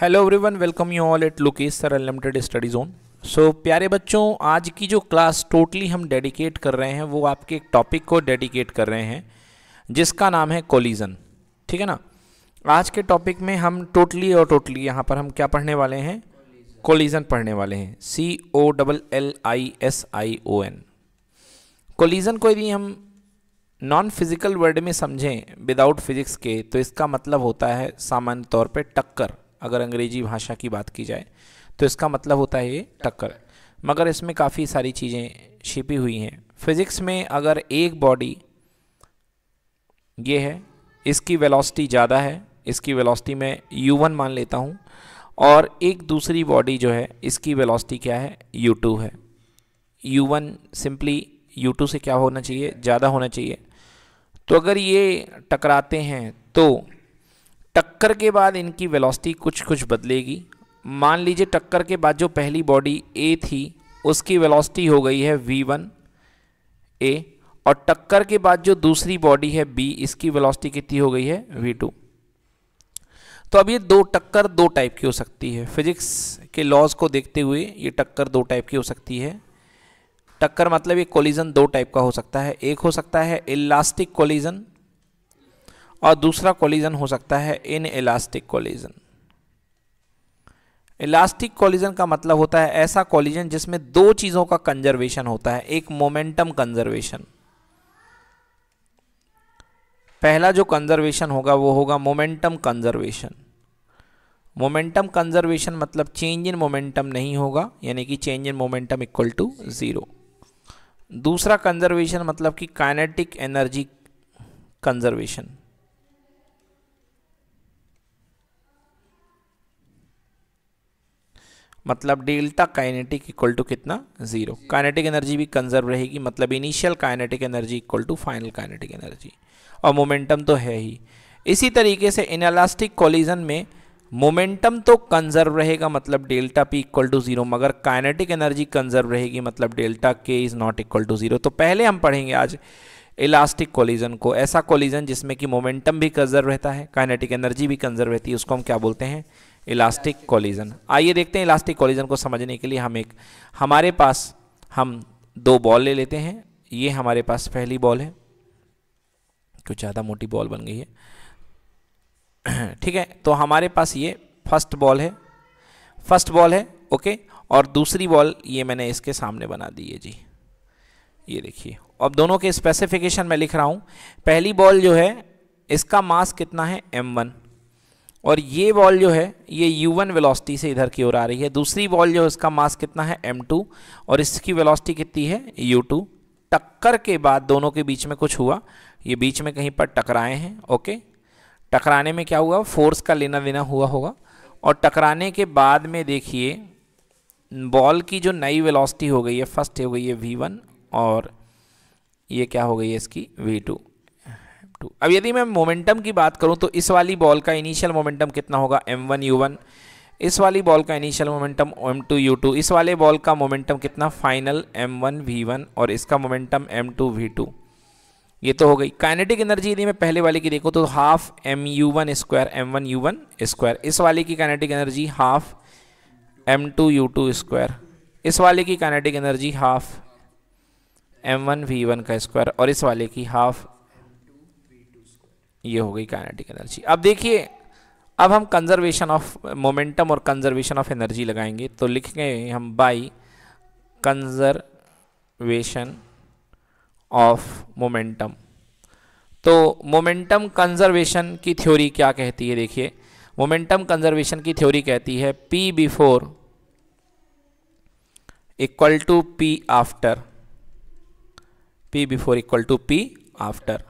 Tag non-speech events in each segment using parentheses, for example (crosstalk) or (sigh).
Hello everyone welcome you all at Lukesh sir unlimited study zone so प्यारे बच्चों आज की जो क्लास टोटली हम डेडिकेट कर रहे हैं वो आपके एक टॉपिक को डेडिकेट कर रहे हैं जिसका नाम है कोलिजन ठीक है ना आज के टॉपिक में हम टोटली और टोटली यहाँ पर हम क्या पढ़ने वाले हैं कोलिजन पढ़ने वाले हैं C O double L I S I O N collision को यदि हम नॉन फिजिकल वर्ड में समझें विदाउट फिजिक्स के तो इसका मतलब होता है सामान्य तौर पर टक्कर अगर अंग्रेजी भाषा की बात की जाए तो इसका मतलब होता है ये टक्कर मगर इसमें काफ़ी सारी चीज़ें छिपी हुई हैं फिज़िक्स में अगर एक बॉडी ये है इसकी वेलोसिटी ज़्यादा है इसकी वेलोसिटी में वन मान लेता हूँ और एक दूसरी बॉडी जो है इसकी वेलोसिटी क्या है टू है वन सिंपली टू से क्या होना चाहिए ज़्यादा होना चाहिए तो अगर ये टकराते हैं तो टक्कर के बाद इनकी वेलोसिटी कुछ कुछ बदलेगी मान लीजिए टक्कर के बाद जो पहली बॉडी ए थी उसकी वेलोसिटी हो गई है वी वन ए और टक्कर के बाद जो दूसरी बॉडी है बी इसकी वेलोसिटी कितनी हो गई है वी टू तो अब ये दो टक्कर दो टाइप की हो सकती है फिजिक्स के लॉज को देखते हुए ये टक्कर दो टाइप की हो सकती है टक्कर मतलब ये कोलिजन दो टाइप का हो सकता है एक हो सकता है इलास्टिक कोलिजन और दूसरा कोलिजन हो सकता है inelastic collision elastic collision का मतलब होता है ऐसा कॉलिजन जिसमें दो चीज़ों का कंजर्वेशन होता है एक मोमेंटम कंजर्वेशन पहला जो कंजर्वेशन होगा वो होगा मोमेंटम कंजर्वेशन मोमेंटम कंजर्वेशन मतलब चेंज इन मोमेंटम नहीं होगा यानी कि change in momentum equal to zero दूसरा कंजर्वेशन मतलब कि काइनेटिक एनर्जी कंजर्वेशन मतलब डेल्टा काइनेटिक इक्वल टू कितना जीरो काइनेटिक एनर्जी भी कंजर्व रहेगी मतलब initial kinetic energy equal to final kinetic energy और मोमेंटम तो है ही इसी तरीके से इनलास्टिक कॉलिजन में मोमेंटम तो कंजर्व रहेगा मतलब delta P equal to zero मगर काइनेटिक एनर्जी कंजर्व रहेगी मतलब delta K is not equal to zero तो पहले हम पढ़ेंगे आज इलास्टिक कोलिजन को ऐसा कोलिजन जिसमें कि मोमेंटम भी कंजर्व रहता है काइनेटिक एनर्जी भी कंजर्व रहती है उसको हम क्या बोलते हैं इलास्टिक कॉलिजन आइए देखते हैं इलास्टिक कॉलिजन को समझने के लिए हम एक हमारे पास हम दो बॉल ले लेते हैं ये हमारे पास पहली बॉल है कुछ ज़्यादा मोटी बॉल बन गई है (clears throat) ठीक है तो हमारे पास ये फर्स्ट बॉल है फर्स्ट बॉल है ओके और दूसरी बॉल ये मैंने इसके सामने बना दी है जी ये देखिए अब दोनों के स्पेसिफिकेशन मैं लिख रहा हूँ पहली बॉल जो है इसका मास कितना है m1 और ये बॉल जो है ये u1 वन वेलोसिटी से इधर की ओर आ रही है दूसरी बॉल जो है इसका मास कितना है m2 और इसकी वेलोसिटी कितनी है u2 टक्कर के बाद दोनों के बीच में कुछ हुआ ये बीच में कहीं पर टकराए हैं ओके टकराने में क्या हुआ फोर्स का लेना देना हुआ होगा और टकराने के बाद में देखिए बॉल की जो नई वेलोसिटी हो गई है फर्स्ट हो गई है वी और ये क्या हो गई है इसकी टू टू अब यदि मैं मोमेंटम की बात करूं तो इस वाली बॉल का इनिशियल मोमेंटम कितना होगा एम वन यू वन इस वाली बॉल का initial momentum M two you two इस वाले बॉल का मोमेंटम कितना final M one we one और इसका momentum M two we two ये तो हो गई काइनेटिक एनर्जी यदि मैं पहले वाले की देखूँ तो half M U one square M one U one square इस वाले की kinetic energy half M two you two square इस वाले की kinetic energy half M one we one का स्क्वायर और इस वाले की हाफ ये हो गई काइनेटिक एनर्जी अब देखिए अब हम कंजर्वेशन ऑफ मोमेंटम और कंजर्वेशन ऑफ एनर्जी लगाएंगे तो लिख गए हम बाई कंजर्वेशन ऑफ मोमेंटम तो मोमेंटम कंजर्वेशन की थ्योरी क्या कहती है देखिए मोमेंटम कंजर्वेशन की थ्योरी कहती है P before equal to P after P before equal to P after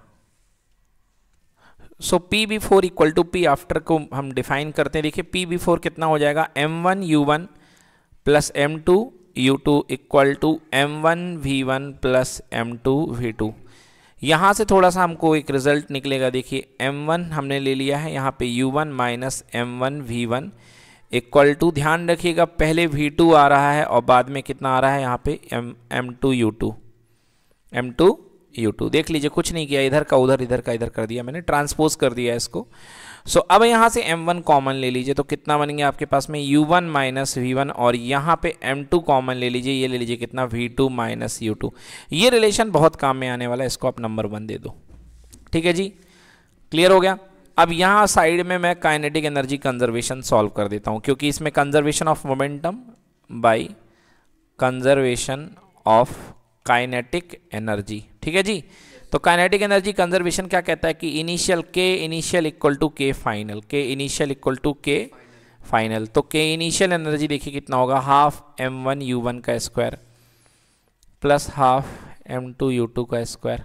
so P before equal to P after को हम डिफाइन करते हैं देखिए पी बी फोर कितना हो जाएगा M one U one plus M two you two equal to M one we one plus M two we two यहाँ से थोड़ा सा हमको एक रिजल्ट निकलेगा देखिए एम वन हमने ले लिया है यहाँ पे U one minus M one we one equal to ध्यान रखिएगा पहले वी टू आ रहा है और बाद में कितना आ रहा है यहाँ पे M M two you two M two you two देख लीजिए कुछ नहीं किया इधर का उधर इधर का इधर कर दिया मैंने ट्रांसपोज कर दिया इसको सो so, अब यहाँ से एम वन कॉमन ले लीजिए तो कितना बनेंगे आपके पास में U one minus V one और यहाँ पे एम टू कॉमन ले लीजिए ये ले लीजिए कितना V two minus you two ये रिलेशन बहुत काम में आने वाला है इसको आप नंबर वन दे दो ठीक है जी क्लियर हो गया अब यहाँ साइड में मैं काइनेटिक एनर्जी कंजर्वेशन सॉल्व कर देता हूँ क्योंकि इसमें conservation of momentum by conservation of kinetic energy ठीक है जी तो काइनेटिक एनर्जी कंजर्वेशन क्या कहता है कि initial K initial equal to K final K initial equal to K final तो के इनिशियल एनर्जी देखिए कितना होगा half M one U one का square plus half M two you two का square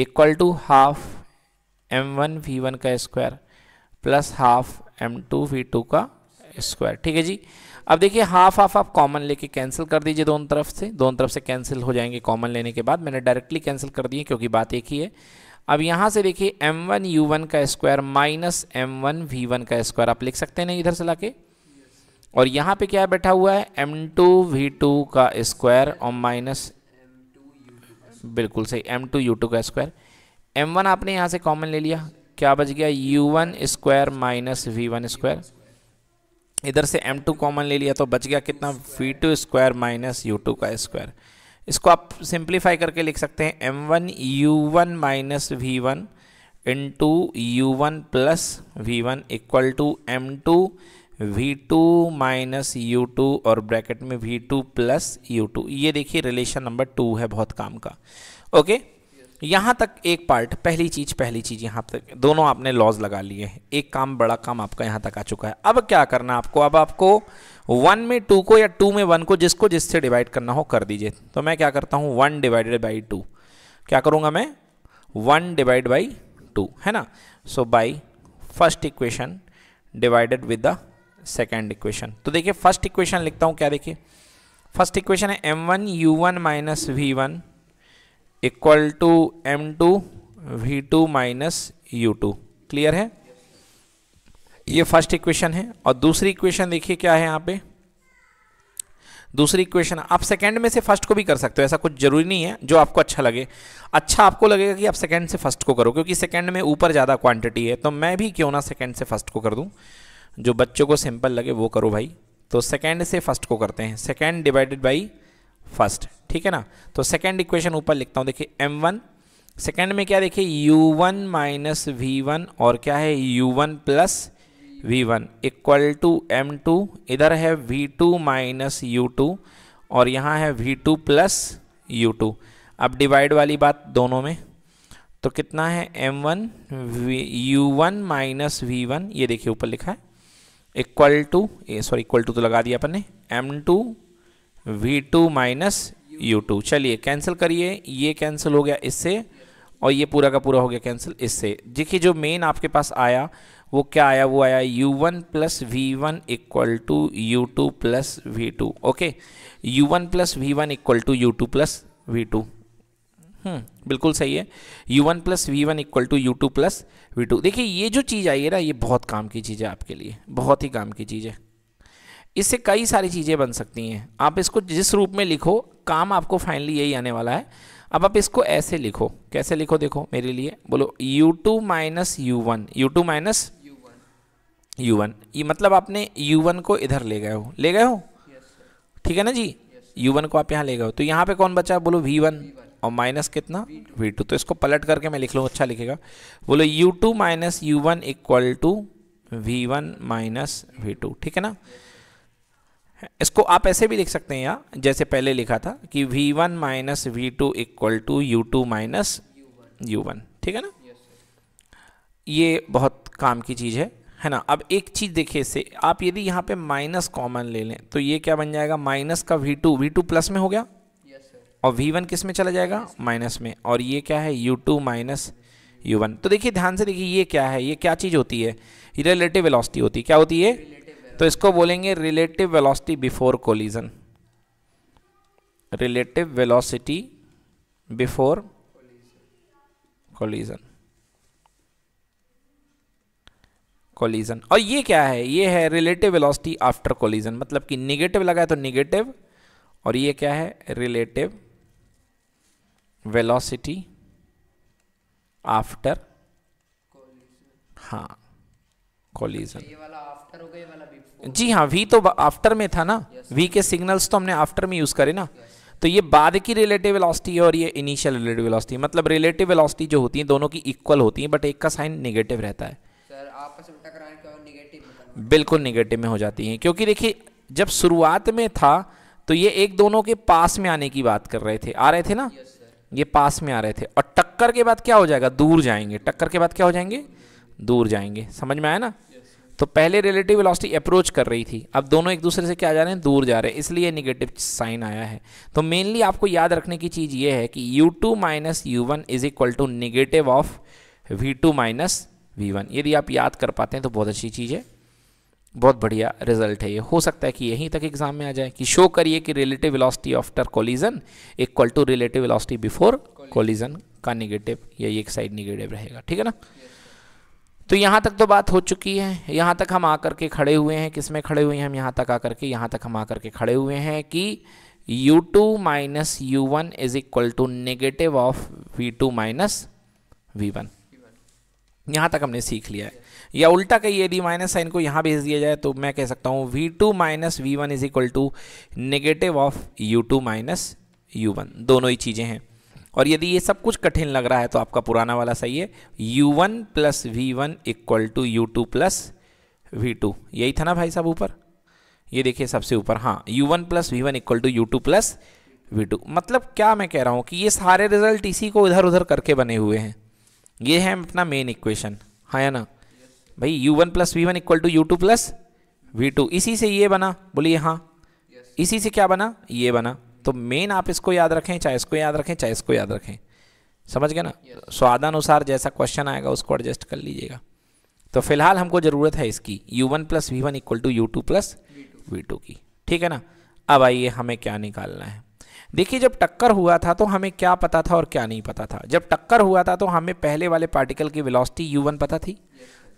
equal to half M one we one का square plus half M two we two का square ठीक है जी अब देखिए हाफ हाफ आप कॉमन लेके कैंसिल कर दीजिए दोनों तरफ से दोनों तरफ से कैंसिल हो जाएंगे कॉमन लेने के बाद मैंने डायरेक्टली कैंसिल कर दिए क्योंकि बात एक ही है अब यहाँ से देखिए एम वन यू वन का square minus M one we one का स्क्वायर आप लिख सकते हैं ना इधर से लाके और यहाँ पे क्या बैठा हुआ है एम टू वी टू का स्क्वायर और माइनस बिल्कुल सही एम टू यू टू का स्क्वायर एम वन आपने यहाँ से कॉमन ले लिया क्या बच गया U one square minus V one square इधर से एम टू कॉमन ले लिया तो बच गया कितना V two square minus you two का स्क्वायर इसको आप सिंप्लीफाई करके लिख सकते हैं M one U one minus V one into you one plus V one equal to M two we two minus you two और bracket में we two plus you two ये देखिए रिलेशन नंबर टू है बहुत काम का okay okay? यहाँ तक एक पार्ट पहली चीज़ पहली चीज़ यहाँ तक दोनों आपने लॉज लगा लिए हैं एक काम बड़ा काम आपका यहाँ तक आ चुका है अब क्या करना आपको अब आपको वन में टू को या टू में वन को जिसको जिससे डिवाइड करना हो कर दीजिए तो मैं क्या करता हूँ वन डिवाइडेड बाई टू क्या करूँगा मैं वन डिवाइड बाई टू है ना so by first equation divided with the second equation तो देखिए फर्स्ट इक्वेशन लिखता हूँ क्या देखिए फर्स्ट इक्वेशन है M one U one minus V one equal to M two we two minus you two clear है ये फर्स्ट इक्वेशन है और दूसरी इक्वेशन देखिए क्या है यहाँ पे दूसरी इक्वेशन आप सेकंड में से फर्स्ट को भी कर सकते हो ऐसा कुछ जरूरी नहीं है जो आपको अच्छा लगे अच्छा आपको लगेगा कि आप सेकंड से फर्स्ट को करो क्योंकि सेकंड में ऊपर ज़्यादा क्वांटिटी है तो मैं भी क्यों ना सेकंड से फर्स्ट को कर दूं जो बच्चों को सिंपल लगे वो करो भाई तो सेकेंड से फर्स्ट को करते हैं सेकेंड डिवाइडेड बाई फर्स्ट ठीक है ना तो सेकेंड इक्वेशन ऊपर लिखता हूँ देखिए एम वन सेकेंड में क्या देखिए U one minus V one और क्या है you one plus V one equal to M two इधर है V two minus you two और यहाँ है V two plus you two अब डिवाइड वाली बात दोनों में तो कितना है M one U one minus V one ये देखिए ऊपर लिखा है equal to sorry equal to तो लगा दिया अपन ने M two we two minus you two चलिए कैंसिल करिए ये कैंसिल हो गया इससे और ये पूरा का पूरा हो गया कैंसिल इससे देखिए जो मेन आपके पास आया वो क्या आया वो आया u1 one plus V one equal to you two plus V two okay U one plus V one equal to you two plus V two बिल्कुल सही है u1 one plus V one equal to you two plus V two देखिए ये जो चीज़ आई है ना ये बहुत काम की चीज़ है आपके लिए बहुत ही काम की चीज़ है इससे कई सारी चीज़ें बन सकती हैं आप इसको जिस रूप में लिखो काम आपको फाइनली यही आने वाला है अब आप इसको ऐसे लिखो कैसे लिखो देखो मेरे लिए बोलो u2 two minus you one U two minus you one ये मतलब आपने U1 को इधर ले गए हो ले गए हो ठीक yes, है ना जी yes, U1 को आप यहाँ ले गए हो तो यहाँ पे कौन बचा है बोलो V1, V1. और माइनस कितना V2. V2 तो इसको पलट करके मैं लिख लूँ अच्छा लिखेगा बोलो U2 two minus you one equal to we one ठीक है ना yes. इसको आप ऐसे भी लिख सकते हैं यहाँ जैसे पहले लिखा था कि v1 one minus V two equal to you two minus you one ठीक है ना ये बहुत काम की चीज़ है है ना अब एक चीज़ देखिए इससे आप यदि यहाँ पे माइनस कॉमन ले लें तो ये क्या बन जाएगा माइनस का V two we two plus में हो गया और वी वन किस में चला जाएगा माइनस में और ये क्या है you two minus you one तो देखिए ध्यान से देखिए ये क्या है ये क्या चीज़ होती है रिलेटिव वेलोसिटी होती है क्या होती है तो इसको बोलेंगे relative velocity before collision relative velocity before collision collision और ये क्या है ये है रिलेटिव वेलोसिटी आफ्टर कोलिजन मतलब कि निगेटिव लगा है तो निगेटिव और ये क्या है रिलेटिव वेलोसिटी आफ्टर हाँ कॉलिजन तो जी हाँ वी तो आफ्टर में था ना वी के सिग्नल्स तो हमने आफ्टर में यूज़ करे ना तो ये बाद की रिलेटिव वेलोसिटी है और ये इनिशियल रिलेटिव वेलोसिटी मतलब रिलेटिव वेलोसिटी जो होती है दोनों की इक्वल होती है बट एक का साइन नेगेटिव रहता है सर आपस बिल्कुल नेगेटिव में हो जाती है क्योंकि देखिए जब शुरुआत में था तो ये एक दोनों के पास में आने की बात कर रहे थे आ रहे थे ना ये पास में आ रहे थे और टक्कर के बाद क्या हो जाएगा दूर जाएंगे टक्कर के बाद क्या हो जाएंगे दूर जाएंगे समझ में आया ना तो पहले रिलेटिव वेलोसिटी अप्रोच कर रही थी अब दोनों एक दूसरे से क्या जा रहे हैं दूर जा रहे हैं इसलिए निगेटिव साइन आया है तो मेनली आपको याद रखने की चीज़ ये है कि U two minus you one is equal to negative of V two minus V one यदि आप याद कर पाते हैं तो बहुत अच्छी चीज़ है बहुत बढ़िया रिजल्ट है ये हो सकता है कि यहीं तक एग्जाम में आ जाए कि शो करिए कि relative velocity after collision equal to relative velocity before collision का निगेटिव या एक साइड निगेटिव रहेगा ठीक है ना तो यहाँ तक तो बात हो चुकी है यहाँ तक हम आकर के खड़े हुए हैं किस में खड़े हुए हैं हम यहाँ तक आकर के यहाँ तक हम आकर के खड़े हुए हैं कि u2 two minus you one is equal to negative of v2 two minus V one यहाँ तक हमने सीख लिया है या उल्टा कहिए यदि माइनस साइन को यहाँ भेज दिया जाए तो मैं कह सकता हूँ v2 two minus V one is equal to negative of u2 two minus you one दोनों ही चीज़ें हैं और यदि ये सब कुछ कठिन लग रहा है तो आपका पुराना वाला सही है u1 one plus V one equal to you two plus V two यही था ना भाई साहब ऊपर ये देखिए सबसे ऊपर हाँ u1 one plus V one equal to you two plus V two मतलब क्या मैं कह रहा हूँ कि ये सारे रिजल्ट इसी को इधर उधर करके बने हुए हैं ये है अपना मेन इक्वेशन हाँ या ना भाई u1 one plus V one equal to you two plus V two इसी से ये बना बोलिए हाँ इसी से क्या बना ये बना तो मेन आप इसको याद रखें चाहे इसको याद रखें चाहे इसको याद रखें समझ गए ना yes. तो स्वादानुसार जैसा क्वेश्चन आएगा उसको एडजस्ट कर लीजिएगा तो फिलहाल हमको ज़रूरत है इसकी U one plus V one equal to you two plus V two की ठीक है ना अब आइए हमें क्या निकालना है देखिए जब टक्कर हुआ था तो हमें क्या पता था और क्या नहीं पता था जब टक्कर हुआ था तो हमें पहले वाले पार्टिकल की वेलोसिटी वन पता थी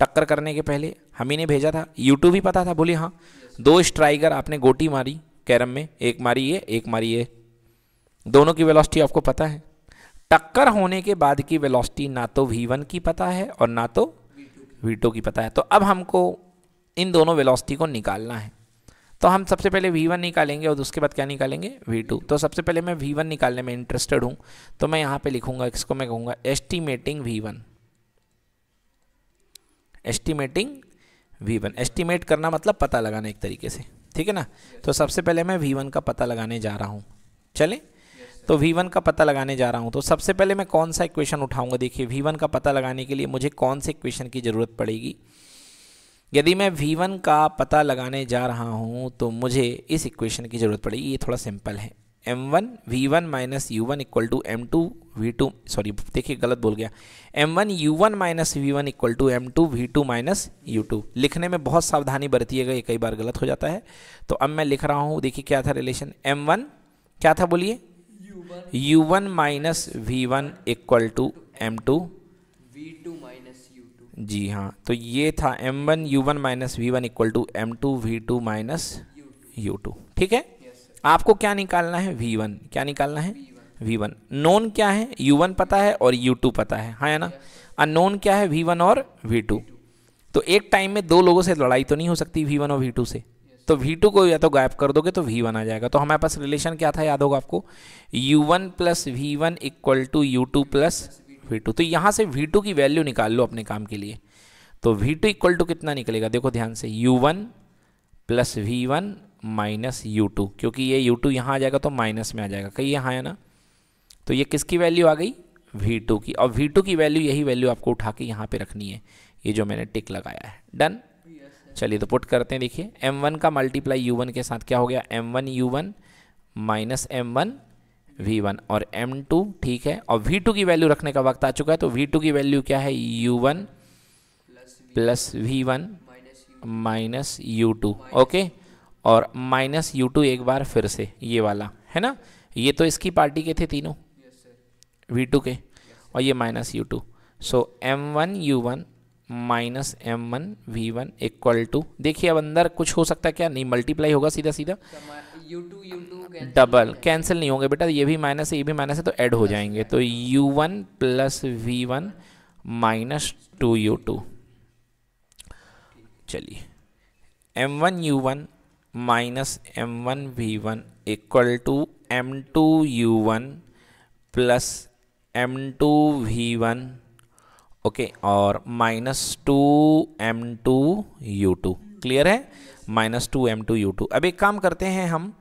टक्कर करने के पहले हम ही ने भेजा था टू भी पता था बोले हाँ दो स्ट्राइगर आपने गोटी मारी कैरम में एक मारी ये एक मारी ये दोनों की वेलोसिटी आपको पता है टक्कर होने के बाद की वेलोसिटी ना तो वी वन की पता है और ना तो वी टू की पता है तो अब हमको इन दोनों वेलोसिटी को निकालना है तो हम सबसे पहले वी वन निकालेंगे और उसके बाद क्या निकालेंगे वी टू तो सबसे पहले मैं वी वन निकालने में इंटरेस्टेड हूँ तो मैं यहाँ पर लिखूंगा इसको मैं कहूँगा estimating V one estimating V one estimate करना मतलब पता लगाना एक तरीके से ठीक है ना तो सबसे पहले मैं वी वन का पता लगाने जा रहा हूँ चलें तो वी वन का पता लगाने जा रहा हूँ तो सबसे पहले मैं कौन सा इक्वेशन उठाऊंगा देखिए वी वन का पता लगाने के लिए मुझे कौन से इक्वेशन की ज़रूरत पड़ेगी यदि मैं वी वन का पता लगाने जा रहा हूँ तो मुझे इस इक्वेशन की ज़रूरत पड़ेगी ये थोड़ा सिंपल है M one we one minus you one equal to M two we two sorry देखिए गलत बोल गया M one U one minus V one equal to M two we two minus you two लिखने में बहुत सावधानी बरतिएगा ये कई बार गलत हो जाता है तो अब मैं लिख रहा हूँ देखिए क्या था रिलेशन एम वन क्या था बोलिए U one minus V one equal to M two we two minus you two जी हाँ तो ये था M one U one minus V one equal to M two we two minus you two ठीक है आपको क्या निकालना है वी वन क्या निकालना है वी वन नोन क्या है यू वन पता है और यू टू पता है हाँ या ना नोन क्या है वी वन और वी टू तो एक टाइम में दो लोगों से लड़ाई तो नहीं हो सकती वी वन और वी टू से तो वी टू को या तो गायब कर दोगे तो वी वन आ जाएगा तो हमारे पास रिलेशन क्या था याद होगा आपको U one plus V one equal to you two plus V two तो यहाँ से वी टू की वैल्यू निकाल लो अपने काम के लिए तो वी टू इक्वल टू कितना निकलेगा देखो ध्यान से U one plus V one minus you two क्योंकि ये यू टू यहाँ आ जाएगा तो माइनस में आ जाएगा कहीं यहाँ है ना तो ये किसकी वैल्यू आ गई वी टू की और वी टू की वैल्यू यही वैल्यू आपको उठा के यहाँ पे रखनी है ये जो मैंने टिक लगाया है डन चलिए तो पुट करते हैं देखिए एम वन का मल्टीप्लाई यू वन के साथ क्या हो गया M one U one minus M one we one और एम टू ठीक है और वी टू की वैल्यू रखने का वक्त आ चुका है तो वी टू की वैल्यू क्या है you one plus V one minus you two okay और माइनस यू टू एक बार फिर से ये वाला है ना ये तो इसकी पार्टी के थे तीनों वी टू के और ये minus you two so M one U one minus M one we one equal to देखिए अब अंदर कुछ हो सकता है क्या नहीं मल्टीप्लाई होगा सीधा सीधा डबल कैंसिल नहीं होंगे बेटा ये भी माइनस है ये भी माइनस है तो ऐड हो जाएंगे तो you one plus V one minus two you two चलिए M one U one minus M one we one equal to M two you one plus M two we one okay और minus two M two you two clear है minus two M two you two अब एक काम करते हैं हम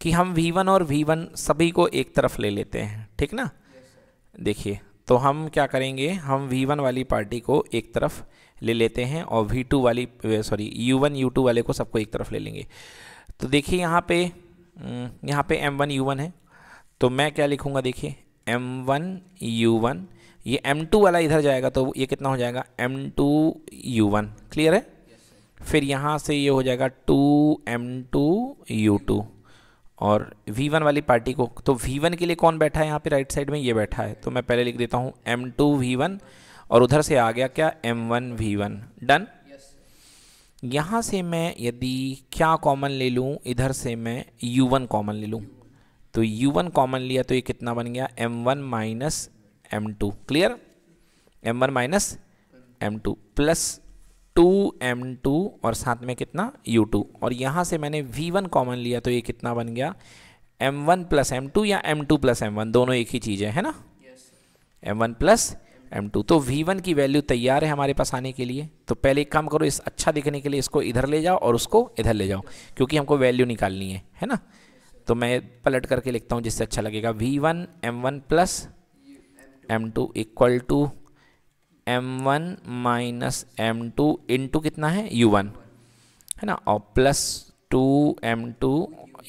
कि हम वी वन और वी वन सभी को एक तरफ ले लेते हैं ठीक ना देखिए तो हम क्या करेंगे हम वी वन वाली पार्टी को एक तरफ ले लेते हैं और वी टू वाली sorry U one U two वाले को सबको एक तरफ ले लेंगे तो देखिए यहाँ पे यहाँ पे एम वन यू वन है तो मैं क्या लिखूँगा देखिए एम वन यू वन ये एम टू वाला इधर जाएगा तो ये कितना हो जाएगा M two you one clear है फिर यहाँ से ये हो जाएगा two M two you two और वी वन वाली पार्टी को तो वी वन के लिए कौन बैठा है यहाँ पे राइट साइड में ये बैठा है तो मैं पहले लिख देता हूँ एम टू वी वन और उधर से आ गया क्या M one we one done यहाँ से मैं यदि क्या कॉमन ले लूँ इधर से मैं यू वन कॉमन ले लूँ तो यू वन कॉमन लिया तो ये कितना बन गया M one minus M two clear M one minus M two plus two M two और साथ में कितना यू टू और यहाँ से मैंने वी वन कॉमन लिया तो ये कितना बन गया M one plus M two या M two plus M one दोनों एक ही चीज़ें है है ना एम वन प्लस M2 तो V1 की वैल्यू तैयार है हमारे पास आने के लिए तो पहले एक काम करो इस अच्छा दिखने के लिए इसको इधर ले जाओ और उसको इधर ले जाओ क्योंकि हमको वैल्यू निकालनी है है ना तो मैं पलट करके लिखता हूँ जिससे अच्छा लगेगा V1 M1 M one plus M two equal to M one minus M two into कितना है यू वन है ना और plus two M two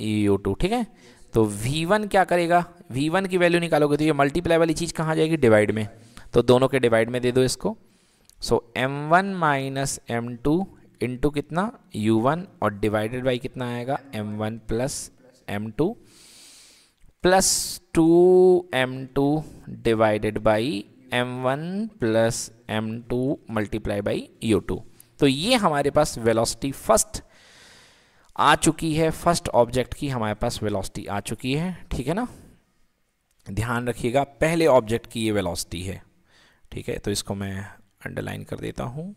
you two ठीक है तो V1 क्या करेगा V1 की वैल्यू निकालोगे तो ये मल्टीप्लाई वाली चीज़ कहाँ जाएगी डिवाइड में तो दोनों के डिवाइड में दे दो इसको so M one minus M two into कितना यू वन और डिवाइडेड बाई कितना आएगा M one plus M two plus two M two divided by M one plus M two multiply by U two तो ये हमारे पास velocity first आ चुकी है first object की हमारे पास वेलोसिटी आ चुकी है ठीक है ना ध्यान रखिएगा पहले ऑब्जेक्ट की ये वेलोसिटी है ठीक है तो इसको मैं अंडरलाइन कर देता हूँ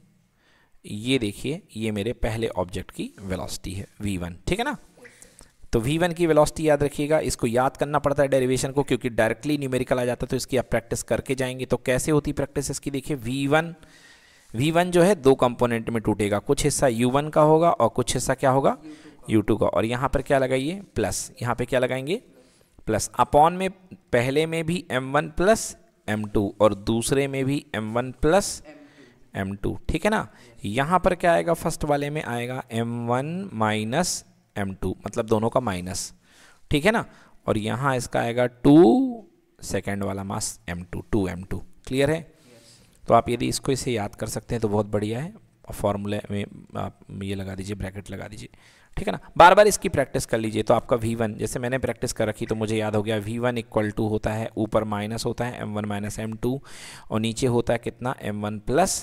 ये देखिए ये मेरे पहले ऑब्जेक्ट की वेलोसिटी है वी वन ठीक है ना तो वी वन की वेलोसिटी याद रखिएगा इसको याद करना पड़ता है डेरिवेशन को क्योंकि डायरेक्टली न्यूमेरिकल आ जाता है तो इसकी आप प्रैक्टिस करके जाएंगे तो कैसे होती प्रैक्टिस इसकी देखिए वी वन वी वन जो है दो कंपोनेंट में टूटेगा कुछ हिस्सा यू वन का होगा और कुछ हिस्सा क्या होगा यू टू का और यहाँ पर क्या लगाइए प्लस यहाँ पर क्या लगाएंगे प्लस अपॉन में पहले में भी M one plus M two और दूसरे में भी M one plus M two ठीक है ना यहाँ पर क्या आएगा फर्स्ट वाले में आएगा M one minus M two मतलब दोनों का माइनस ठीक है ना और यहाँ इसका आएगा टू सेकेंड वाला mass M two two M two clear है yes. तो आप यदि इसको इसे याद कर सकते हैं तो बहुत बढ़िया है फॉर्मूले में आप ये लगा दीजिए ब्रैकेट लगा दीजिए ठीक है ना बार बार इसकी प्रैक्टिस कर लीजिए तो आपका वी वन जैसे मैंने प्रैक्टिस कर रखी तो मुझे याद हो गया वी वन इक्वल टू होता है ऊपर माइनस होता है M one minus M two और नीचे होता है कितना M one plus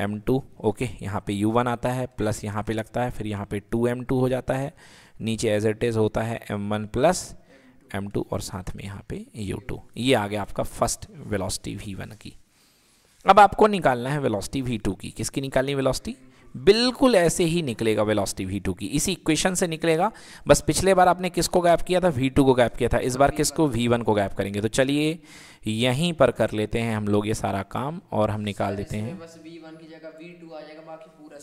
M two okay यहाँ पे यू वन आता है प्लस यहाँ पे लगता है फिर यहाँ पे टू एम टू हो जाता है नीचे एज एट इज़ होता है M one plus M two और साथ में यहाँ पे यू टू ये आ गया आपका फर्स्ट वेलोसिटी वी वन की अब आपको निकालना है वेलोसिटी वी टू की किसकी निकालनी वेलोसिटी बिल्कुल ऐसे ही निकलेगा वेलोसिटी वी टू की इसी इक्वेशन से निकलेगा बस पिछले बार आपने किसको गैप किया था वी टू को गैप किया था इस बार किसको वी वन को गैप करेंगे तो चलिए यहीं पर कर लेते हैं हम लोग ये सारा काम और हम निकाल देते हैं बाकी पूरा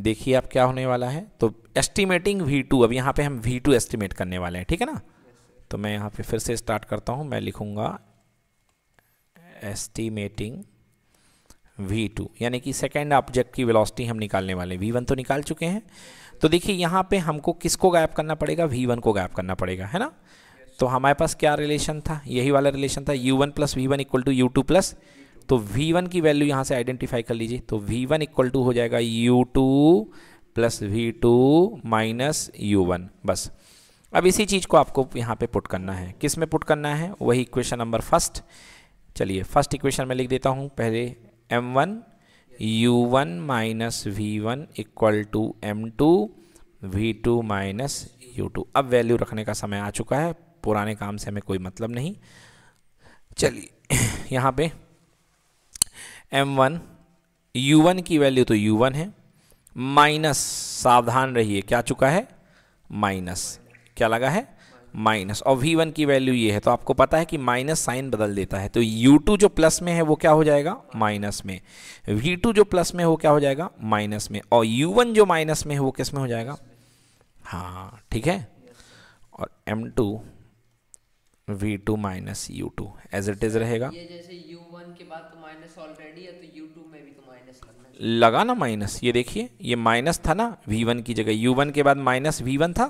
देखिए आप क्या होने वाला है तो एस्टिमेटिंग वी टू अब यहाँ पर हम वी टू एस्टिमेट करने वाले हैं ठीक है ना तो मैं यहाँ पर फिर से स्टार्ट करता हूँ मैं लिखूँगा एस्टिमेटिंग v2 यानी कि सेकेंड ऑब्जेक्ट की वेलोसिटी हम निकालने वाले हैं v1 तो निकाल चुके हैं तो देखिए यहाँ पे हमको किसको गैप करना पड़ेगा v1 को गैप करना पड़ेगा है ना तो हमारे पास क्या रिलेशन था यही वाला रिलेशन था u1 one plus V one equal to you two plus तो v1 की वैल्यू यहाँ से आइडेंटिफाई कर लीजिए तो v1 वन इक्वल टू हो जाएगा u2 two plus V two minus you one बस अब इसी चीज़ को आपको यहाँ पे पुट करना है किस में पुट करना है वही इक्वेशन नंबर फर्स्ट चलिए फर्स्ट इक्वेशन में लिख देता हूँ पहले M one U one minus V one equal to M two we two minus you two अब वैल्यू रखने का समय आ चुका है पुराने काम से हमें कोई मतलब नहीं चलिए (laughs) यहाँ पे एम वन यू वन की वैल्यू तो यू वन है माइनस सावधान रहिए क्या चुका है माइनस क्या लगा है माइनस और वी वन की वैल्यू ये है तो आपको पता है कि माइनस साइन बदल देता है तो यू टू जो प्लस में है वो क्या हो जाएगा माइनस में वी टू जो प्लस में हो क्या हो जाएगा माइनस में और यू वन जो माइनस में है वो किस में हो जाएगा हाँ ठीक है और M two we two minus you two as it is रहेगा तो तो तो लगा ना माइनस ये देखिए ये माइनस था ना वी वन की जगह यू वन के बाद माइनस वी वन था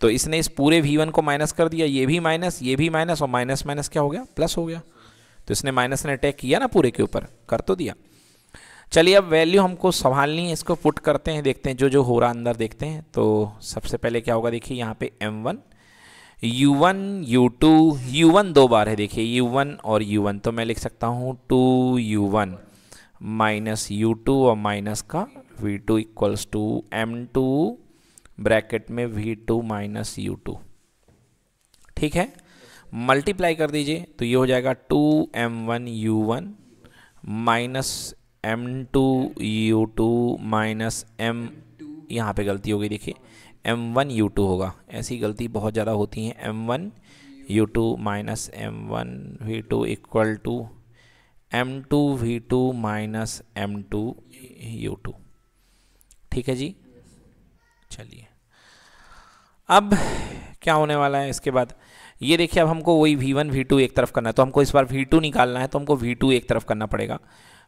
तो इसने इस पूरे वी वन को माइनस कर दिया ये भी माइनस ये भी माइनस और माइनस माइनस क्या हो गया प्लस हो गया तो इसने माइनस ने अटैक किया ना पूरे के ऊपर कर तो दिया चलिए अब वैल्यू हमको संभालनी है इसको पुट करते हैं देखते हैं जो जो हो रहा अंदर देखते हैं तो सबसे पहले क्या होगा देखिए यहाँ पे M one U one U two you one दो बार है देखिए यू वन और यू वन तो मैं लिख सकता हूँ two you one minus you two और माइनस का V two equals to M two bracket में we two minus you two ठीक है मल्टीप्लाई कर दीजिए तो ये हो जाएगा two M one U one minus M two you two minus M यहाँ पर गलती हो गई देखिए एम वन यू टू होगा ऐसी गलती बहुत ज़्यादा होती है M one U two minus M one V two equal to M two we two minus M two you two ठीक है जी चलिए अब क्या होने वाला है इसके बाद ये देखिए अब हमको वही वी वन वी टू एक तरफ करना है तो हमको इस बार वी टू निकालना है तो हमको वी टू एक तरफ करना पड़ेगा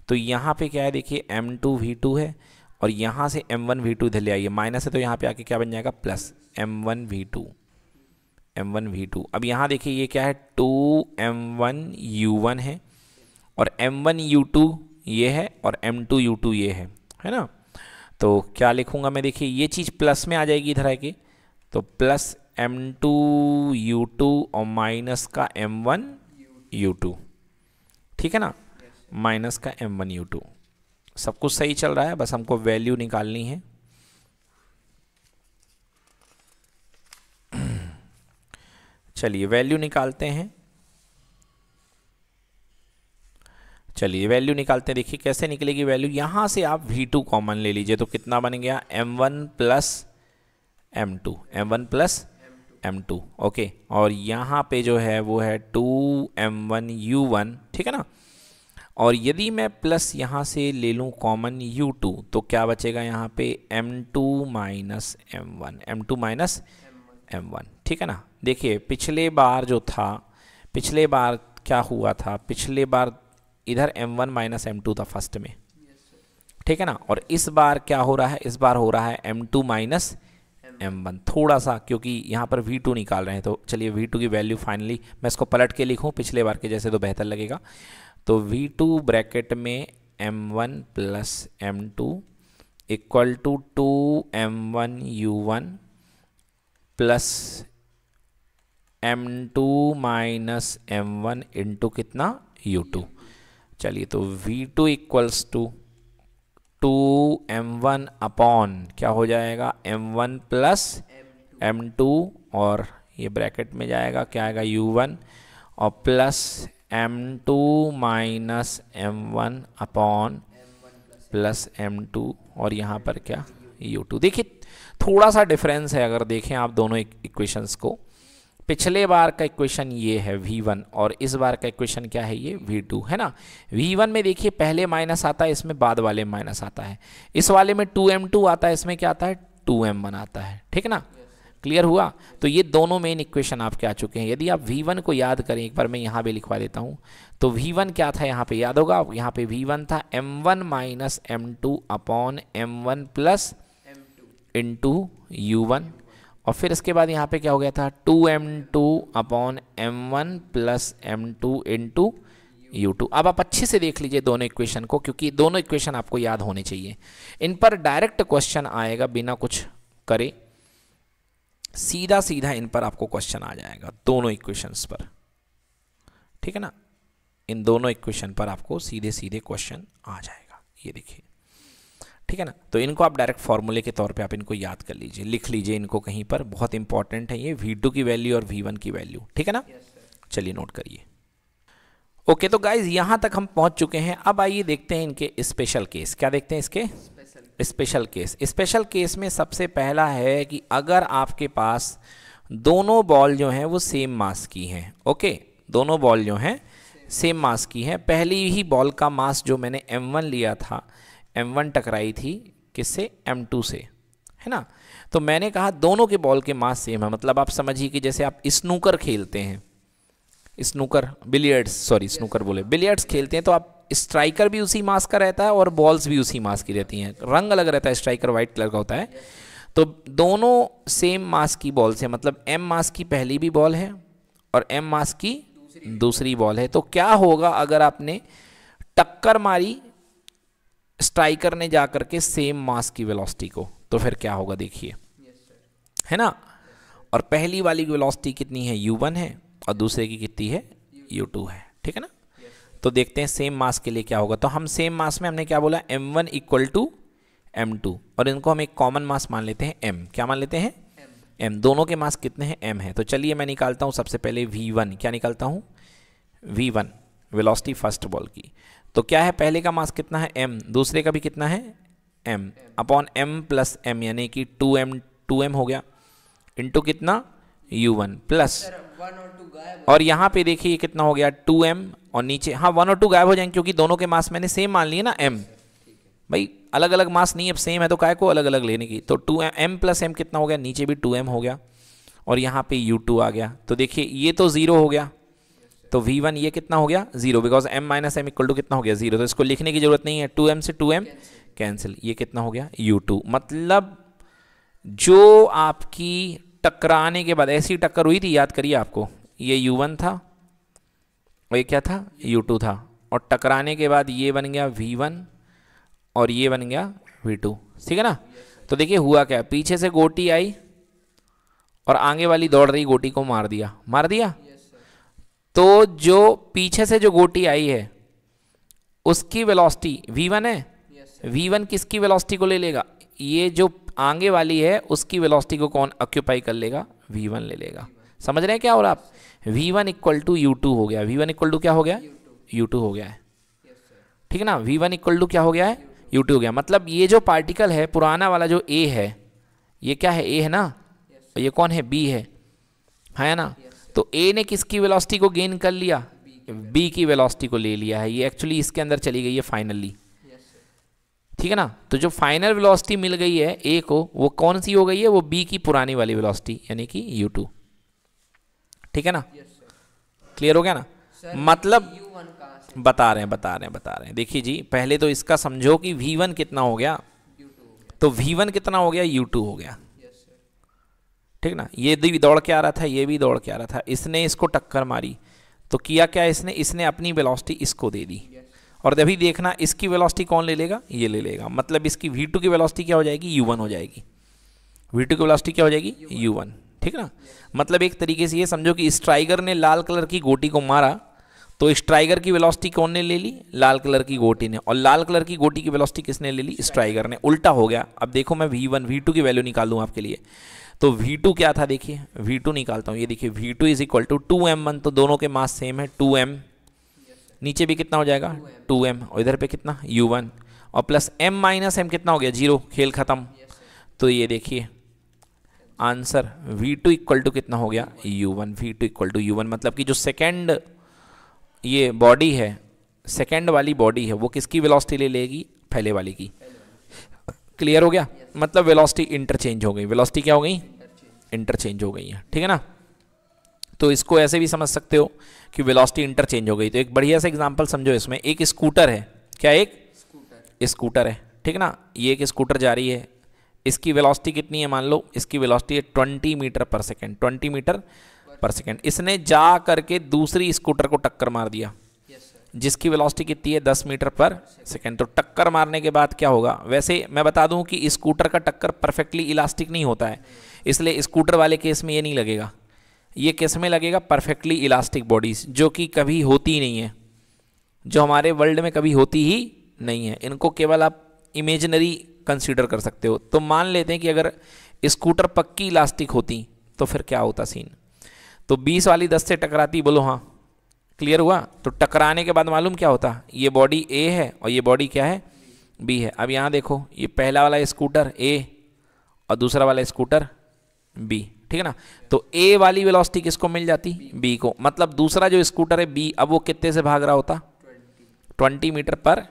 तो यहाँ पे क्या है देखिए एम टू वी टू है और यहाँ से एम वन वी टू इधर ले आइए माइनस है तो यहाँ पे आके क्या बन जाएगा plus M one V two M one V two अब यहाँ देखिए ये क्या है two M one U one है और एम वन यू टू ये है और एम टू यू टू ये है है ना तो क्या लिखूंगा मैं देखिए ये चीज़ प्लस में आ जाएगी इधर आके तो plus M two you two और माइनस का एम वन यू टू ठीक है ना माइनस का एम वन यू टू सब कुछ सही चल रहा है बस हमको वैल्यू निकालनी है (clears throat) चलिए वैल्यू निकालते हैं चलिए वैल्यू निकालते हैं देखिए कैसे निकलेगी वैल्यू यहाँ से आप वी टू कॉमन ले लीजिए तो कितना बन गया M one plus M two M one plus M two okay और यहाँ पे जो है वो है two M one U one ठीक है ना और यदि मैं प्लस यहाँ से ले लूँ कॉमन यू टू तो क्या बचेगा यहाँ पे M two minus M one M two minus M one ठीक है ना देखिए पिछले बार जो था पिछले बार क्या हुआ था पिछले बार इधर M one minus M two था फर्स्ट में ठीक है ना और इस बार क्या हो रहा है इस बार हो रहा है M two minus M one थोड़ा सा क्योंकि यहाँ पर वी टू निकाल रहे हैं तो चलिए वी टू की वैल्यू फाइनली मैं इसको पलट के लिखूँ पिछले बार के जैसे तो बेहतर लगेगा तो वी टू ब्रैकेट में M one plus M two equal to two M one U one plus M two minus M one two कितना यू टू चलिए तो V2 two equals to two M one upon क्या हो जाएगा M1 one plus M और ये bracket में जाएगा क्या आएगा U1 और plus M2 two minus M one upon plus M two और यहाँ पर क्या U2 देखिए थोड़ा सा डिफरेंस है अगर देखें आप दोनों इक्वेशंस को पिछले बार का इक्वेशन ये है वी वन और इस बार का इक्वेशन क्या है ये वी टू है ना वी वन में देखिए पहले माइनस आता है इसमें बाद वाले माइनस आता है इस वाले में टू एम टू आता है इसमें क्या आता है टू एम वन आता है ठीक ना क्लियर हुआ तो ये दोनों मेन इक्वेशन आपके आ चुके हैं यदि आप वन को याद करें एक बार मैं यहाँ पर लिखवा देता हूँ तो वन क्या था यहाँ पे याद होगा यहाँ पे वन था M one minus M two upon M one plus two you one और फिर इसके बाद यहाँ पे क्या हो गया था two M two upon M one plus M two into you two अब आप अच्छे से देख लीजिए दोनों इक्वेशन को क्योंकि दोनों इक्वेशन आपको याद होने चाहिए इन पर डायरेक्ट क्वेश्चन आएगा बिना कुछ करे सीधा सीधा इन पर आपको क्वेश्चन आ जाएगा दोनों इक्वेशंस पर ठीक है ना इन दोनों इक्वेशन पर आपको सीधे सीधे क्वेश्चन आ जाएगा ये देखिए ठीक है ना तो इनको आप डायरेक्ट फॉर्मूले के तौर पे आप इनको याद कर लीजिए लिख लीजिए इनको कहीं पर बहुत इंपॉर्टेंट है ये वी टू की वैल्यू और वी वन की वैल्यू ठीक है ना yes, चलिए नोट करिए ओके okay, तो गाइज यहां तक हम पहुंच चुके हैं अब आइए देखते हैं इनके स्पेशल केस क्या देखते हैं इसके स्पेशल केस स्पेशल केस में सबसे पहला है कि अगर आपके पास दोनों बॉल जो हैं वो सेम मास की हैं ओके दोनों बॉल जो हैं सेम मास की हैं पहली ही बॉल का मास जो मैंने M1 लिया था M1 टकराई थी किससे M2 से है ना तो मैंने कहा दोनों के बॉल के मास सेम है मतलब आप समझिए कि जैसे आप स्नूकर खेलते हैं स्नूकर बिलियर्ड्स सॉरी स्नूकर बोले बिलियर्ड्स खेलते हैं तो आप स्ट्राइकर भी उसी मास का रहता है और बॉल्स भी उसी मास की रहती हैं रंग अलग रहता है स्ट्राइकर व्हाइट कलर का होता है तो दोनों सेम मास की बॉल से मतलब एम मास की पहली भी बॉल है और एम मास की दूसरी बॉल है तो क्या होगा अगर आपने टक्कर मारी स्ट्राइकर ने जा करके सेम मास की वेलोसिटी को तो फिर क्या होगा देखिए yes, है ना और पहली वाली की वेलोसिटी कितनी है यू वन है और दूसरे की कितनी है यू टू है ठीक है ना yes, तो देखते हैं सेम मास के लिए क्या होगा तो हम सेम मास में हमने क्या बोला M one equal to M two और इनको हम एक कॉमन मास मान लेते हैं एम क्या मान लेते हैं एम दोनों के मास कितने हैं एम है तो चलिए मैं निकालता हूँ सबसे पहले वी वन क्या निकालता हूँ we one velocity first ball की तो क्या है पहले का मास कितना है m दूसरे का भी कितना है m upon m plus M यानी कि 2m 2m हो गया इंटू कितना u1 प्लस और यहाँ पे देखिए कितना हो गया 2m और नीचे हाँ वन और टू गायब हो जाएंगे क्योंकि दोनों के मास मैंने सेम मान लिए ना m भाई अलग अलग मास नहीं अब सेम है तो काय को अलग अलग लेने की तो टू एम प्लस एम कितना हो गया नीचे भी टू एम हो गया और यहाँ पे यू टू आ गया तो देखिए ये तो ज़ीरो हो गया तो वी वन ये कितना हो गया zero because M minus M equal to कितना हो गया जीरो तो इसको लिखने की जरूरत नहीं है टू एम से टू एम कैंसिल ये कितना हो गया यू टू मतलब जो आपकी टकराने के बाद ऐसी टक्कर हुई थी याद करिए आपको ये यू वन था और ये क्या था यू टू था और टकराने के बाद ये बन गया वी वन और ये बन गया वी टू ठीक है ना तो देखिए हुआ क्या पीछे से गोटी आई और आगे वाली दौड़ रही गोटी को मार दिया मार दिया yes. तो जो पीछे से जो गोटी आई है उसकी वेलोसिटी v1 है yes, v1 किसकी वेलोसिटी को ले लेगा ये जो आगे वाली है उसकी वेलोसिटी को कौन ऑक्यूपाई कर लेगा v1 ले लेगा समझ रहे हैं क्या और आप v1 one equal to you two हो गया v1 वन इक्वल टू क्या हो गया u2, टू हो गया है ठीक है ना v1 वन इक्वल टू क्या हो गया है u2 हो गया मतलब ये जो पार्टिकल है पुराना वाला जो a है ये क्या है a है ना yes, ये कौन है b है है ना yes, तो ए ने किसकी वेलोसिटी को गेन कर लिया बी की वेलोसिटी को ले लिया है ये एक्चुअली इसके अंदर चली गई है फाइनली ठीक है ना तो जो फाइनल वेलोसिटी मिल गई है ए को वो कौन सी हो गई है वो बी की पुरानी वाली वेलोसिटी यानी कि यू टू ठीक है ना क्लियर हो गया ना Sir, मतलब बता रहे हैं बता रहे हैं बता रहे हैं देखिए जी पहले तो इसका समझो कि वी वन कितना हो गया तो वी वन कितना हो गया यू टू हो गया ठीक ना ये भी दौड़ के आ रहा था ये भी दौड़ के आ रहा था इसने इसको टक्कर मारी तो किया क्या इसने इसने अपनी वेलोसिटी इसको दे दी और अभी देखना इसकी वेलोसिटी कौन ले लेगा ये ले लेगा मतलब इसकी वी टू की वेलोसिटी क्या हो जाएगी यू वन हो जाएगी वी टू की वेलोसिटी क्या हो जाएगी यू वन ठीक ना मतलब एक तरीके से ये समझो कि स्ट्राइगर ने लाल कलर की गोटी को मारा तो स्ट्राइगर की वेलोसिटी कौन ने ले ली लाल कलर की गोटी ने और लाल कलर की गोटी की वेलोसिटी किसने ले ली स्ट्राइगर ने उल्टा हो गया अब देखो मैं वी वन वी टू की वैल्यू निकाल दूँ आपके लिए तो V2 क्या था देखिए V2 निकालता हूँ ये देखिए V2 two is equal to two M तो दोनों के मास सेम है 2m नीचे भी कितना हो जाएगा 2m और इधर पे कितना u1 और प्लस m माइनस एम कितना हो गया जीरो खेल ख़त्म तो ये देखिए answer V2 two equal to कितना हो गया U1 V2 V two equal to U मतलब कि जो सेकेंड ये बॉडी है सेकेंड वाली बॉडी है वो किसकी वेलोसिटी ले लेगी पहले वाली की क्लियर हो गया yes. मतलब वेलोसिटी इंटरचेंज हो गई वेलोसिटी क्या हो गई इंटरचेंज हो गई है ठीक है ना तो इसको ऐसे भी समझ सकते हो कि वेलोसिटी इंटरचेंज हो गई तो एक बढ़िया सा एग्जांपल समझो इसमें एक स्कूटर है क्या एक स्कूटर है ठीक है ना ये एक स्कूटर जा रही है इसकी वेलोसिटी कितनी है मान लो इसकी वेलोसिटी है twenty metre per second twenty metre per second इसने जा करके दूसरी स्कूटर को टक्कर मार दिया जिसकी वेलोसिटी कितनी है दस मीटर पर सेकेंड तो टक्कर मारने के बाद क्या होगा वैसे मैं बता दूं कि स्कूटर का टक्कर परफेक्टली इलास्टिक नहीं होता है इसलिए स्कूटर वाले केस में ये नहीं लगेगा ये केस में लगेगा परफेक्टली इलास्टिक बॉडीज़ जो कि कभी होती ही नहीं है जो हमारे वर्ल्ड में कभी होती ही नहीं है इनको केवल आप इमेजनरी कंसिडर कर सकते हो तो मान लेते हैं कि अगर स्कूटर पक्की इलास्टिक होती तो फिर क्या होता सीन तो बीस वाली दस से टकराती बोलो हाँ क्लियर हुआ तो टकराने के बाद मालूम क्या होता ये बॉडी ए है और ये बॉडी क्या है बी है अब यहाँ देखो ये पहला वाला स्कूटर ए और दूसरा वाला स्कूटर बी ठीक है ना तो ए वाली वेलोसिटी किसको मिल जाती बी को मतलब दूसरा जो स्कूटर है बी अब वो कितने से भाग रहा होता ट्वेंटी मीटर पर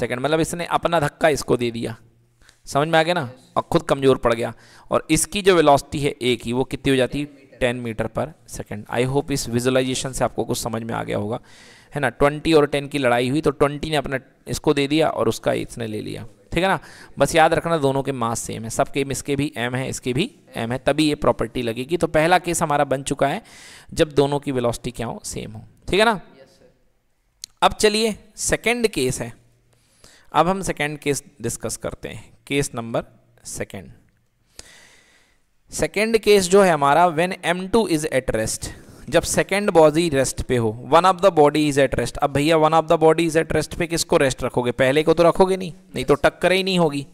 सेकंड मतलब इसने अपना धक्का इसको दे दिया समझ में आ गया ना और खुद कमज़ोर पड़ गया और इसकी जो वेलोसिटी है ए की वो कितनी हो जाती है 10 metre per second I hope इस विजुलाइजेशन से आपको कुछ समझ में आ गया होगा है ना 20 और 10 की लड़ाई हुई तो 20 ने अपना इसको दे दिया और उसका इसने ले लिया ठीक है ना बस याद रखना दोनों के मास सेम है सबके इसके भी एम है इसके भी एम है तभी ये प्रॉपर्टी लगेगी तो पहला केस हमारा बन चुका है जब दोनों की वेलोसिटी क्या हो सेम हो ठीक है ना yes, अब चलिए सेकेंड केस है अब हम सेकेंड केस डिस्कस करते हैं case number second second case जो है हमारा when M two is at rest जब सेकेंड बॉडी रेस्ट पे हो one of the body is at rest अब भैया one of the body is at rest पे किसको रेस्ट रखोगे पहले को तो रखोगे नहीं नहीं तो टक्कर ही नहीं होगी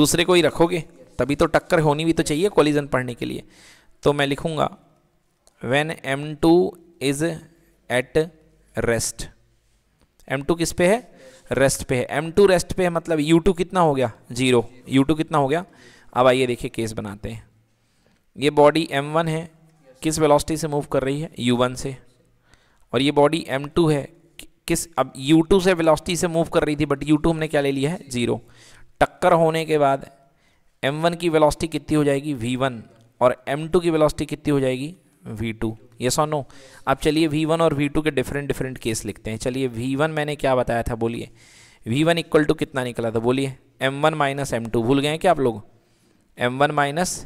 दूसरे को ही रखोगे तभी तो टक्कर होनी भी तो चाहिए कॉलिजन पढ़ने के लिए तो मैं लिखूँगा when M two is at rest M two किस पे है रेस्ट पे है एम टू रेस्ट पे है मतलब यू टू कितना हो गया जीरो यू टू कितना हो गया अब आइए देखिए केस बनाते हैं ये बॉडी m1 है किस वेलोसिटी से मूव कर रही है u1 से और ये बॉडी m2 है किस अब u2 से वेलोसिटी से मूव कर रही थी बट u2 हमने क्या ले लिया है जीरो टक्कर होने के बाद m1 की वेलोसिटी कितनी हो जाएगी v1 और m2 की वेलोसिटी कितनी हो जाएगी v2 यस और नो अब चलिए v1 और v2 के डिफरेंट डिफरेंट केस लिखते हैं चलिए v1 मैंने क्या बताया था बोलिए v1 इक्वल टू कितना निकला था बोलिए m1 वन माइनस एम भूल गए क्या आप लोग m1 one minus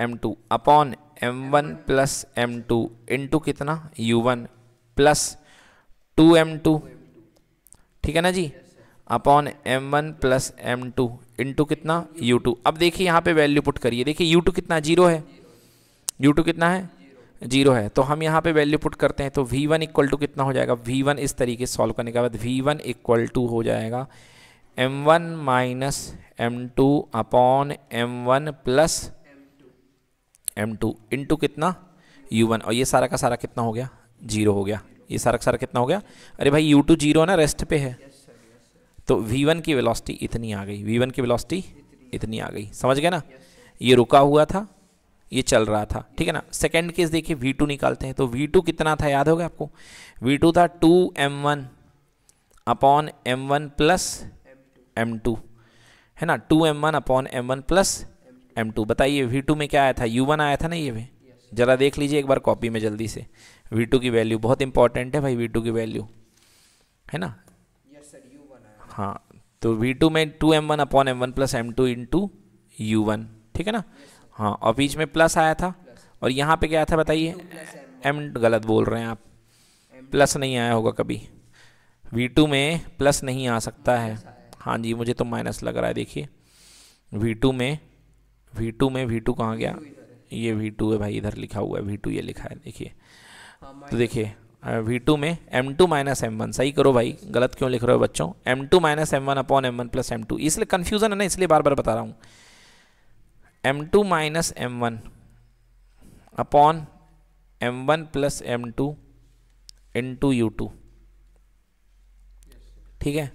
M two upon M one plus M two into कितना you one plus two M two ठीक है ना जी upon M one plus M two into कितना यू टू अब देखिए यहाँ पे वैल्यू पुट करिए देखिए यू टू कितना जीरो है यू टू कितना है जीरो है तो हम यहाँ पे वैल्यू पुट करते हैं तो वी वन इक्वल टू कितना हो जाएगा वी वन इस तरीके सॉल्व करने के बाद वी वन इक्वल टू हो जाएगा M one minus M two upon M one plus M two two कितना यू वन और ये सारा का सारा कितना हो गया जीरो हो गया ये सारा का सारा कितना हो गया अरे भाई यू टू जीरो ना रेस्ट पे है तो वी वन की वेलोसिटी इतनी आ गई वी वन की वेलोसिटी इतनी आ गई समझ गए ना ये रुका हुआ था ये चल रहा था ठीक है ना सेकेंड केस देखिए वी टू निकालते हैं तो वी टू कितना था याद होगा आपको वी टू था two M one upon M one plus M two है ना two M one upon M one plus M two बताइए वी टू में क्या आया था यू वन आया था ना ये भी ज़रा देख लीजिए एक बार कॉपी में जल्दी से वी टू की वैल्यू बहुत इंपॉर्टेंट है भाई वी टू की वैल्यू है ना हाँ तो वी टू में two M one upon M one plus M two two you one ठीक है ना हाँ और बीच में प्लस आया था और यहाँ पे क्या था बताइए एम गलत बोल रहे हैं आप प्लस नहीं आया होगा कभी वी टू में प्लस नहीं आ सकता है हाँ जी मुझे तो माइनस लग रहा है देखिए वी टू में वी टू में वी टू कहाँ गया ये वी टू है भाई इधर लिखा हुआ है वी टू ये लिखा है देखिए तो देखिए वी टू में m two minus M one सही करो भाई गलत क्यों लिख रहे हो बच्चों m two minus M one upon M one plus M two इसलिए कन्फ्यूज़न है ना इसलिए बार बार बता रहा हूँ m two minus M one upon M one plus M two into you two ठीक है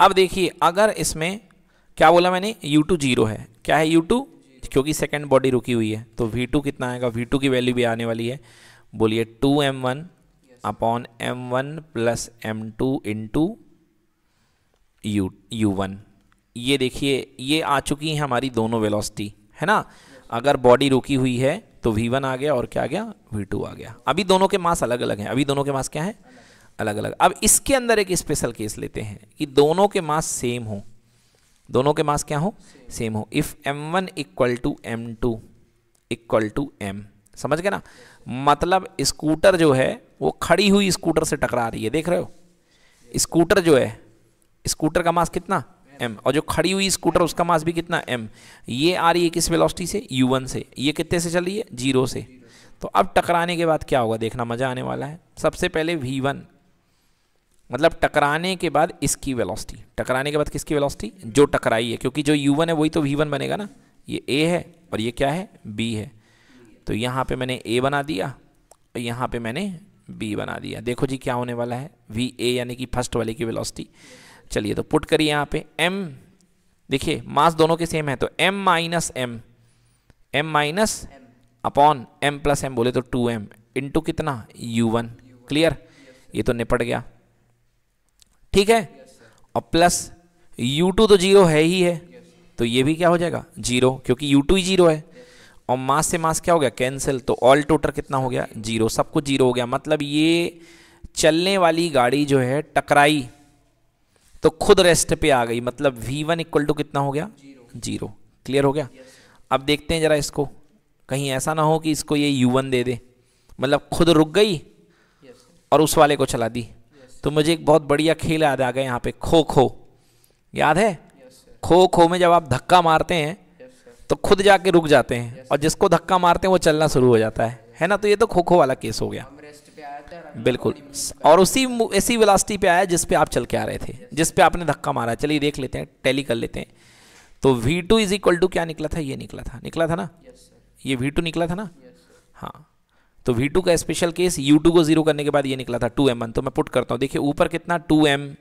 अब देखिए अगर इसमें क्या बोला मैंने यू टू जीरो है क्या है यू टू क्योंकि सेकेंड बॉडी रुकी हुई है तो वी टू कितना आएगा वी टू की वैल्यू भी आने वाली है बोलिए two M one upon M one plus M two into u u one ये देखिए ये आ चुकी है हमारी दोनों वेलोसिटी है ना अगर बॉडी रुकी हुई है तो वी वन आ गया और क्या आ गया वी टू आ गया अभी दोनों के मास अलग अलग हैं अभी दोनों के मास क्या है अलग अलग अब इसके अंदर एक स्पेशल केस लेते हैं कि दोनों के मास सेम हों दोनों के मास क्या हो सेम हो if m one equal to M two equal to m समझ गए ना मतलब स्कूटर जो है वो खड़ी हुई स्कूटर से टकरा रही है देख रहे हो स्कूटर जो है स्कूटर का मास कितना एम और जो खड़ी हुई स्कूटर उसका मास भी कितना एम ये आ रही है किस वेलोसिटी से यू वन से ये कितने से चल रही है जीरो से तो अब टकराने के बाद क्या होगा देखना मज़ा आने वाला है सबसे पहले वी वन मतलब टकराने के बाद इसकी वेलोसिटी टकराने के बाद किसकी वेलोसिटी जो टकराई है क्योंकि जो यू वन है वही तो वी वन बनेगा ना ये ए है और ये क्या है बी है तो यहाँ पे मैंने ए बना दिया और यहाँ पे मैंने बी बना दिया देखो जी क्या होने वाला है वी ए यानी कि फर्स्ट वाले की वेलोसिटी चलिए तो पुट करिए यहाँ पे एम देखिए मास दोनों के सेम है तो m minus m m minus upon m plus m बोले तो टू एम टू कितना यू वन क्लियर ये तो निपट गया ठीक है और प्लस यू टू तो जीरो है ही है तो ये भी क्या हो जाएगा जीरो क्योंकि यू टू ही जीरो है और मास से मास क्या हो गया कैंसिल तो ऑल टोटल कितना हो गया जीरो सब कुछ जीरो हो गया मतलब ये चलने वाली गाड़ी जो है टकराई तो खुद रेस्ट पे आ गई मतलब वी वन इक्वल टू कितना हो गया जीरो क्लियर हो गया अब देखते हैं जरा इसको कहीं ऐसा ना हो कि इसको ये यू वन दे दे मतलब खुद रुक गई और उस वाले को चला दी तो मुझे एक बहुत बढ़िया खेल याद आ गया यहाँ पे खो खो याद है खो खो में जब आप धक्का मारते हैं तो खुद जाके रुक जाते हैं और जिसको धक्का मारते हैं वो चलना शुरू हो जाता है है ना तो ये तो खो खो वाला केस हो गया बिल्कुल और उसी ऐसी वेलासिटी पे आया जिस पे आप चल के आ रहे थे जिस पे आपने धक्का मारा चलिए देख लेते हैं टैली कर लेते हैं तो v2 two is equal to क्या निकला था ये निकला था निकला था ना ये v2 निकला था ना हाँ तो टू का स्पेशल केस टू को जीरो करने के बाद ये निकला था वन तो मैं पुट करता हूँ देखिए ऊपर कितना एम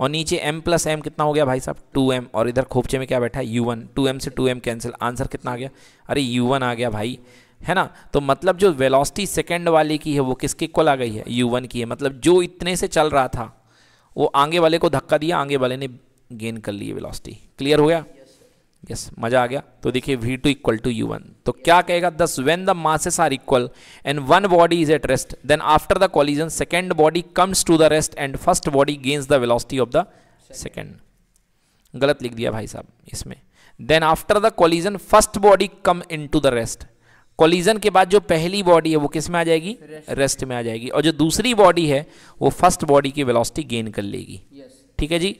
और नीचे m प्लस एम कितना हो गया भाई साहब 2m और इधर खोपचे में क्या बैठा है U1 2m से 2m कैंसिल आंसर कितना आ गया अरे U1 आ गया भाई है ना तो मतलब जो वेलोसिटी सेकेंड वाले की है वो किसके इक्वल आ गई है U1 की है मतलब जो इतने से चल रहा था वो आगे वाले को धक्का दिया आगे वाले ने गेन कर लिए वेलोसिटी क्लियर हो गया यस मजा आ गया तो देखिए v two equal to you one तो क्या कहेगा thus when the masses are equal and one body is at rest then after the collision second body comes to the rest and first body gains the velocity of the second गलत लिख दिया भाई साहब इसमें then after the collision first body come into the rest collision के बाद जो पहली बॉडी है वो किस में आ जाएगी रेस्ट, में आ जाएगी और जो दूसरी बॉडी है वो फर्स्ट बॉडी की वेलॉसिटी गेन कर लेगी yes. ठीक है जी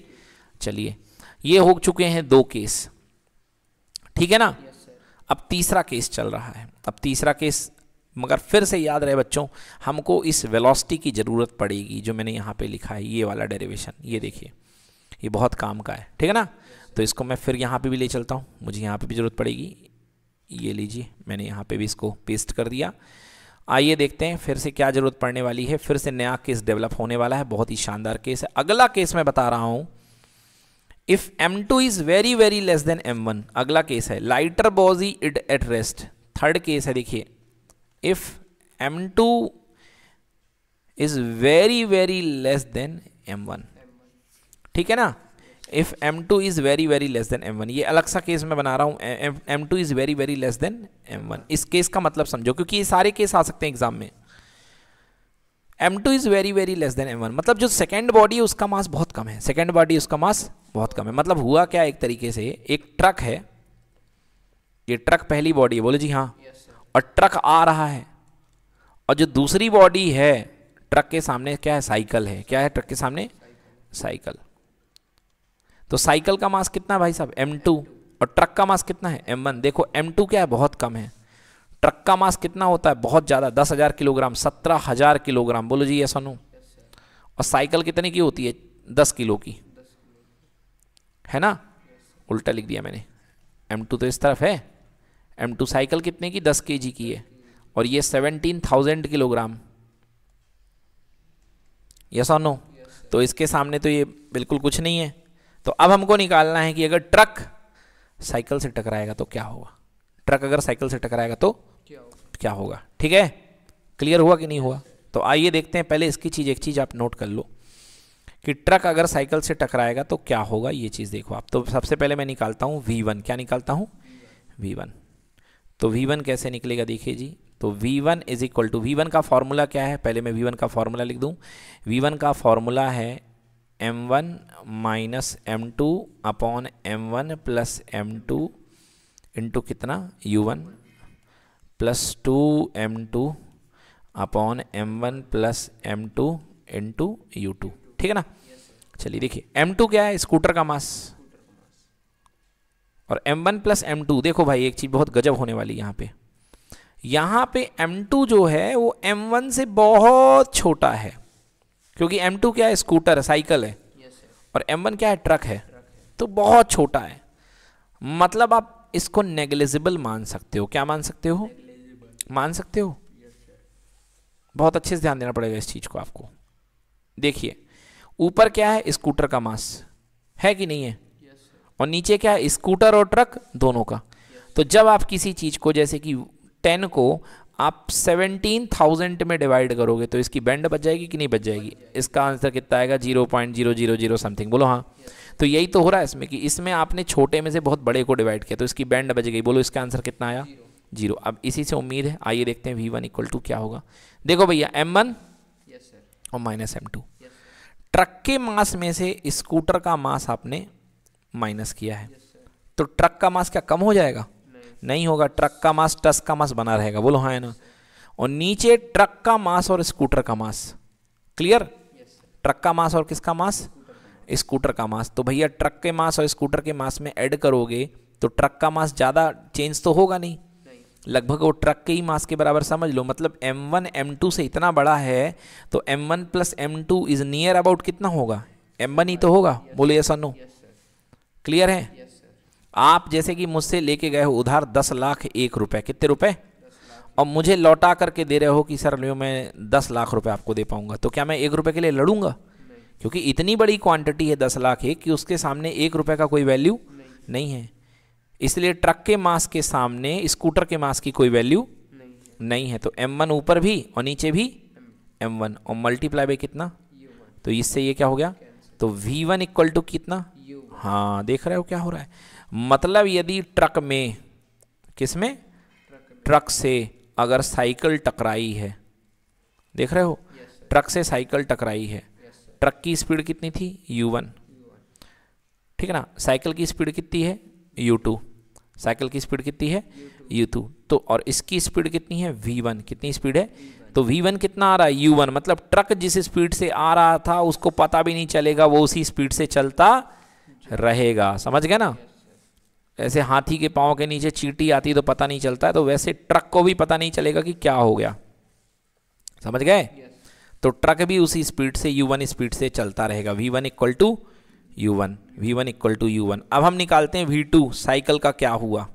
चलिए ये हो चुके हैं दो केस ठीक है ना अब तीसरा केस चल रहा है अब तीसरा केस मगर फिर से याद रहे बच्चों हमको इस वेलोसिटी की ज़रूरत पड़ेगी जो मैंने यहाँ पे लिखा है ये वाला डेरिवेशन ये देखिए ये बहुत काम का है ठीक है ना तो इसको मैं फिर यहाँ पे भी ले चलता हूँ मुझे यहाँ पे भी ज़रूरत पड़ेगी ये लीजिए मैंने यहाँ पे भी इसको पेस्ट कर दिया आइए देखते हैं फिर से क्या ज़रूरत पड़ने वाली है फिर से नया केस डेवलप होने वाला है बहुत ही शानदार केस है अगला केस मैं बता रहा हूँ if m two is very very less than m one अगला केस है lighter body it at rest third case है देखिए if m two is very very less than m one ठीक है ना if m two is very very less than m one ये अलग सा केस मैं बना रहा हूँ m two is very very less than m one इस केस का मतलब समझो क्योंकि ये सारे केस आ सकते हैं एग्जाम में m two is very very less than m one मतलब जो सेकेंड बॉडी है उसका मास बहुत कम है सेकेंड बॉडी उसका मास बहुत कम है मतलब हुआ क्या एक तरीके से एक ट्रक है ये ट्रक पहली बॉडी है बोले जी हाँ yes, और ट्रक आ रहा है और जो दूसरी बॉडी है ट्रक के सामने क्या है साइकिल है क्या है ट्रक के सामने साइकिल तो साइकिल का मास कितना भाई साहब एम और ट्रक का मास कितना है एम वन देखो एम टू क्या है बहुत कम है ट्रक का मास कितना होता है बहुत ज़्यादा दस हज़ार किलोग्राम सत्रह हज़ार किलोग्राम बोलो जी ये सोनू और साइकिल कितने की होती है दस किलो की है ना उल्टा लिख दिया मैंने एम टू तो इस तरफ है एम टू साइकिल कितने की दस के जी की है और ये सेवनटीन थाउजेंड किलोग्राम यस और नो तो इसके सामने तो ये बिल्कुल कुछ नहीं है तो अब हमको निकालना है कि अगर ट्रक साइकिल से टकराएगा तो क्या होगा ट्रक अगर साइकिल से टकराएगा तो क्या होगा ठीक है क्लियर हुआ कि नहीं हुआ तो आइए देखते हैं पहले इसकी चीज़ एक चीज़ आप नोट कर लो कि ट्रक अगर साइकिल से टकराएगा तो क्या होगा ये चीज़ देखो आप तो सबसे पहले मैं निकालता हूँ वी वन क्या निकालता हूँ वी वन तो वी वन कैसे निकलेगा देखिए जी तो v one is equal to we one का फार्मूला क्या है पहले मैं वी वन का फार्मूला लिख दूँ वी वन का फार्मूला है M one minus M two upon M one plus M two into कितना you one plus two M two upon M one plus M two into u two ठीक है ना चलिए देखिए एम टू क्या है स्कूटर का मास और m one plus M two देखो भाई एक चीज़ बहुत गजब होने वाली यहां पे यहां पे एम टू जो है वो एम वन से बहुत छोटा है क्योंकि एम टू क्या है स्कूटर है साइकिल है और एम वन क्या है ट्रक है तो बहुत छोटा है मतलब आप इसको नेग्लेजिबल मान सकते हो क्या मान सकते हो मान सकते हो बहुत अच्छे से ध्यान देना पड़ेगा इस चीज़ को आपको देखिए ऊपर क्या है स्कूटर का मास है कि नहीं है और नीचे क्या है स्कूटर और ट्रक दोनों का तो जब आप किसी चीज़ को जैसे कि टेन को आप सेवनटीन थाउजेंड में डिवाइड करोगे तो इसकी बैंड बच जाएगी कि नहीं बच जाएगी इसका आंसर कितना आएगा zero point zero zero zero something बोलो हाँ तो यही तो हो रहा है इसमें कि इसमें आपने छोटे में से बहुत बड़े को डिवाइड किया तो इसकी बैंड बच गई बोलो इसका आंसर कितना आया जीरो अब इसी से उम्मीद है आइए देखते हैं वी वन इक्वल टू क्या होगा देखो भैया एम वन और माइनस एम टू ट्रक के मास में से स्कूटर का मास आपने माइनस किया है तो ट्रक का मास क्या कम हो जाएगा नहीं होगा ट्रक का मास टस का मास बना रहेगा बोलो हाँ ना और नीचे ट्रक का मास और स्कूटर का मास क्लियर ट्रक का मास और किसका मास स्कूटर का मास तो भैया ट्रक के मास और स्कूटर के मास में ऐड करोगे तो ट्रक का मास ज़्यादा चेंज तो होगा नहीं लगभग वो ट्रक के ही मास के बराबर समझ लो मतलब m1 m2 से इतना बड़ा है तो m1 one plus M two is near about कितना होगा m1 ही तो होगा बोले ऐसा नो क्लियर है आप जैसे कि मुझसे लेके गए हो उधार दस लाख एक रुपए कितने रुपए और मुझे लौटा करके दे रहे हो कि सर लियो मैं दस लाख रुपए आपको दे पाऊंगा तो क्या मैं एक रुपए के लिए लड़ूंगा क्योंकि इतनी बड़ी क्वांटिटी है दस लाख एक कि उसके सामने एक रुपए का कोई वैल्यू नहीं है इसलिए ट्रक के मास के सामने स्कूटर के मास की कोई वैल्यू नहीं, नहीं है तो एम वन ऊपर भी और नीचे भी एम वन और मल्टीप्लाई बाई कितना तो इससे ये क्या हो गया तो वी वन इक्वल टू कितना हाँ देख रहे हो क्या हो रहा है मतलब यदि ट्रक में किस में ट्रक से अगर साइकिल टकराई है देख रहे हो ट्रक से साइकिल टकराई है ट्रक की स्पीड कितनी थी यू वन ठीक है ना साइकिल की स्पीड कितनी है यू टू साइकिल की स्पीड कितनी है यू टू तो और इसकी स्पीड कितनी है वी वन कितनी स्पीड है तो वी वन कितना आ रहा है यू वन मतलब ट्रक जिस स्पीड से आ रहा था उसको पता भी नहीं चलेगा वो उसी स्पीड से चलता रहेगा समझ गए ना ऐसे हाथी के पाँव के नीचे चीटी आती तो पता नहीं चलता है तो वैसे ट्रक को भी पता नहीं चलेगा कि क्या हो गया समझ गए yes. तो ट्रक भी उसी स्पीड से यू वन स्पीड से चलता रहेगा v one equal to you one we one equal to you one अब हम निकालते हैं वी टू साइकिल का क्या हुआ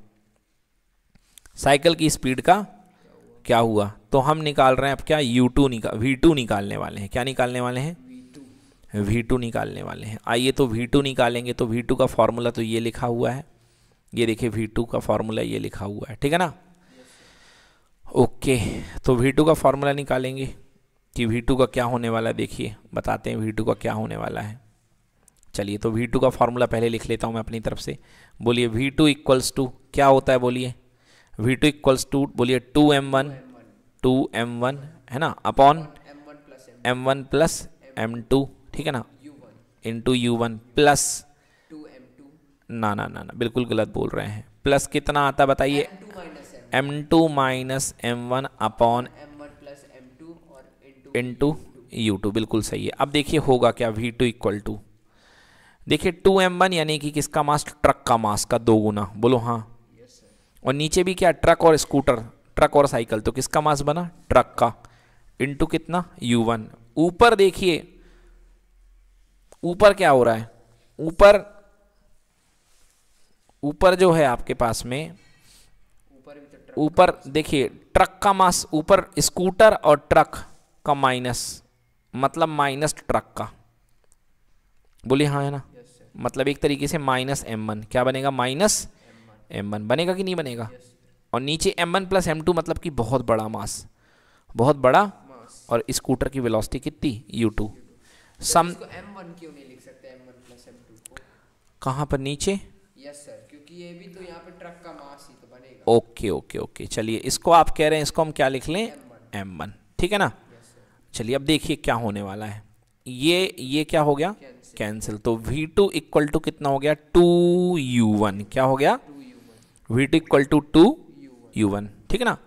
साइकिल की स्पीड का क्या हुआ तो हम निकाल रहे हैं अब क्या यू टू निकाल वी टू निकालने वाले हैं क्या निकालने वाले हैं वी टू निकालने वाले हैं आइए तो वी टू निकालेंगे तो वी टू का फॉर्मूला तो ये लिखा हुआ है ये देखिए वी टू का फॉर्मूला ये लिखा हुआ है ठीक है ना ओके तो वी टू का फॉर्मूला निकालेंगे कि वी टू का क्या होने वाला है देखिए बताते हैं वी टू का क्या होने वाला है चलिए तो वी टू का फॉर्मूला पहले लिख लेता हूँ मैं अपनी तरफ से बोलिए वी टू इक्वल्स टू क्या होता है बोलिए वी टू इक्वल्स टू बोलिए two M one two M one है ना upon M one plus M two ठीक है ना into you one plus ना ना ना ना बिल्कुल गलत बोल रहे हैं प्लस कितना आता बताइए m two minus M one upon m m plus two into you two बिल्कुल सही है अब देखिए होगा क्या वी टू इक्वल टू देखिए टू एम वन यानी कि किसका मास ट्रक का मास का दो गुना बोलो हाँ और नीचे भी क्या ट्रक और स्कूटर ट्रक और साइकिल तो किसका मास बना ट्रक का इंटू कितना यू वन ऊपर देखिए ऊपर क्या हो रहा है ऊपर ऊपर जो है आपके पास में ऊपर देखिए ट्रक का मास ऊपर स्कूटर और ट्रक का माइनस मतलब माइनस ट्रक का बोलिए हाँ है ना मतलब एक तरीके से माइनस एम वन क्या बनेगा माइनस एम वन बनेगा कि नहीं बनेगा और नीचे m one plus M two मतलब कि बहुत बड़ा मास बहुत बड़ा mass. और स्कूटर की वेलोसिटी कितनी यू टू सम कहाँ पर नीचे ओके ओके ओके चलिए इसको आप कह रहे हैं इसको हम क्या लिख लें एम वन ठीक है ना चलिए अब देखिए क्या होने वाला है ये ये क्या हो गया कैंसिल तो v2 टू इक्वल टू कितना हो गया टू यू वन क्या हो गया v2 two equal to two you one ठीक है ना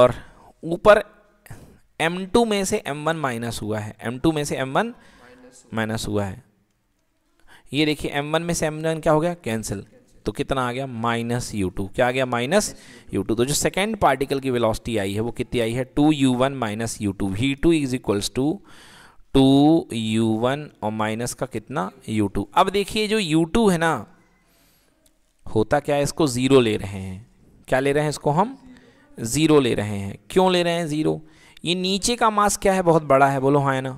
और ऊपर m2 में से m1 माइनस हुआ है m2 में से m1 माइनस हुआ है ये देखिए m1 में से m1 क्या हो गया कैंसिल तो कितना आ गया माइनस यू टू क्या आ गया माइनस यू टू तो जो सेकेंड पार्टिकल की वेलोसिटी आई है वो कितनी आई है two you one minus you two we two is equals to two you one और माइनस का कितना यू टू अब देखिए जो यू टू है ना होता क्या है इसको ज़ीरो ले रहे हैं क्या ले रहे हैं इसको हम ज़ीरो ले रहे हैं क्यों ले रहे हैं ज़ीरो ये नीचे का मास क्या है बहुत बड़ा है बोलो हाँ है ना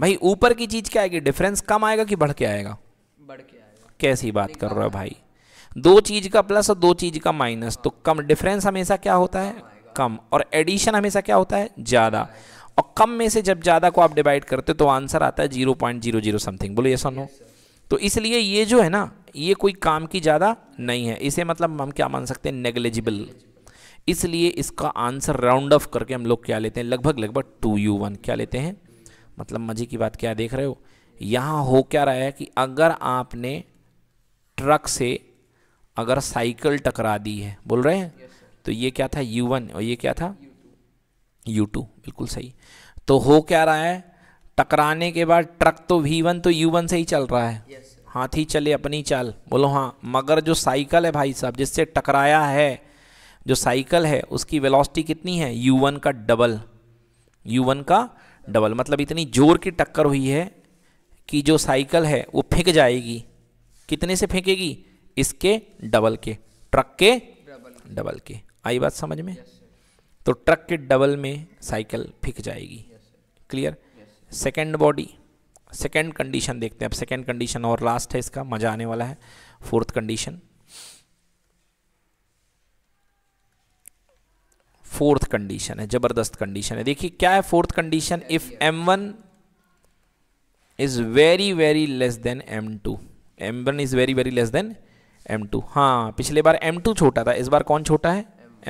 भाई ऊपर की चीज़ क्या आएगी डिफरेंस कम आएगा कि बढ़ के आएगा बढ़ के आएगा कैसी बात कर रहा है भाई दो चीज़ का प्लस और दो चीज़ का माइनस तो कम डिफरेंस हमेशा क्या होता है कम और एडिशन हमेशा क्या होता है ज़्यादा और कम में से जब ज़्यादा को आप डिवाइड करते हो तो आंसर आता है zero point zero zero something बोलो ये लो तो इसलिए ये जो है ना ये कोई काम की ज़्यादा नहीं है इसे मतलब हम क्या मान सकते हैं नेग्लेजिबल इसलिए इसका आंसर राउंड ऑफ करके हम लोग क्या लेते हैं लगभग लगभग टू यू वन क्या लेते हैं मतलब मजे की बात क्या देख रहे हो यहाँ हो क्या रहा है कि अगर आपने ट्रक से अगर साइकिल टकरा दी है बोल रहे हैं yes, तो ये क्या था यू वन और ये क्या था यू टू बिल्कुल सही तो हो क्या रहा है टकराने के बाद ट्रक तो वी वन तो यू वन से ही चल रहा है yes, हाथी चले अपनी चाल बोलो हाँ मगर जो साइकिल है भाई साहब जिससे टकराया है जो साइकिल है उसकी वेलोसिटी कितनी है यू वन का डबल यू वन का डबल मतलब इतनी जोर की टक्कर हुई है कि जो साइकिल है वो फेंक जाएगी कितने से फेंकेगी इसके डबल के ट्रक के डबल के आई बात समझ में yes, तो ट्रक के डबल में साइकिल फेंक जाएगी clear second body second condition देखते हैं अब सेकेंड कंडीशन और लास्ट है इसका मज़ा आने वाला है फोर्थ कंडीशन फोर्थ कंडीशन है जबरदस्त कंडीशन है देखिए क्या है fourth condition if m one is very very less than m two M one is very very less than m two हाँ पिछले बार एम टू छोटा था इस बार कौन छोटा है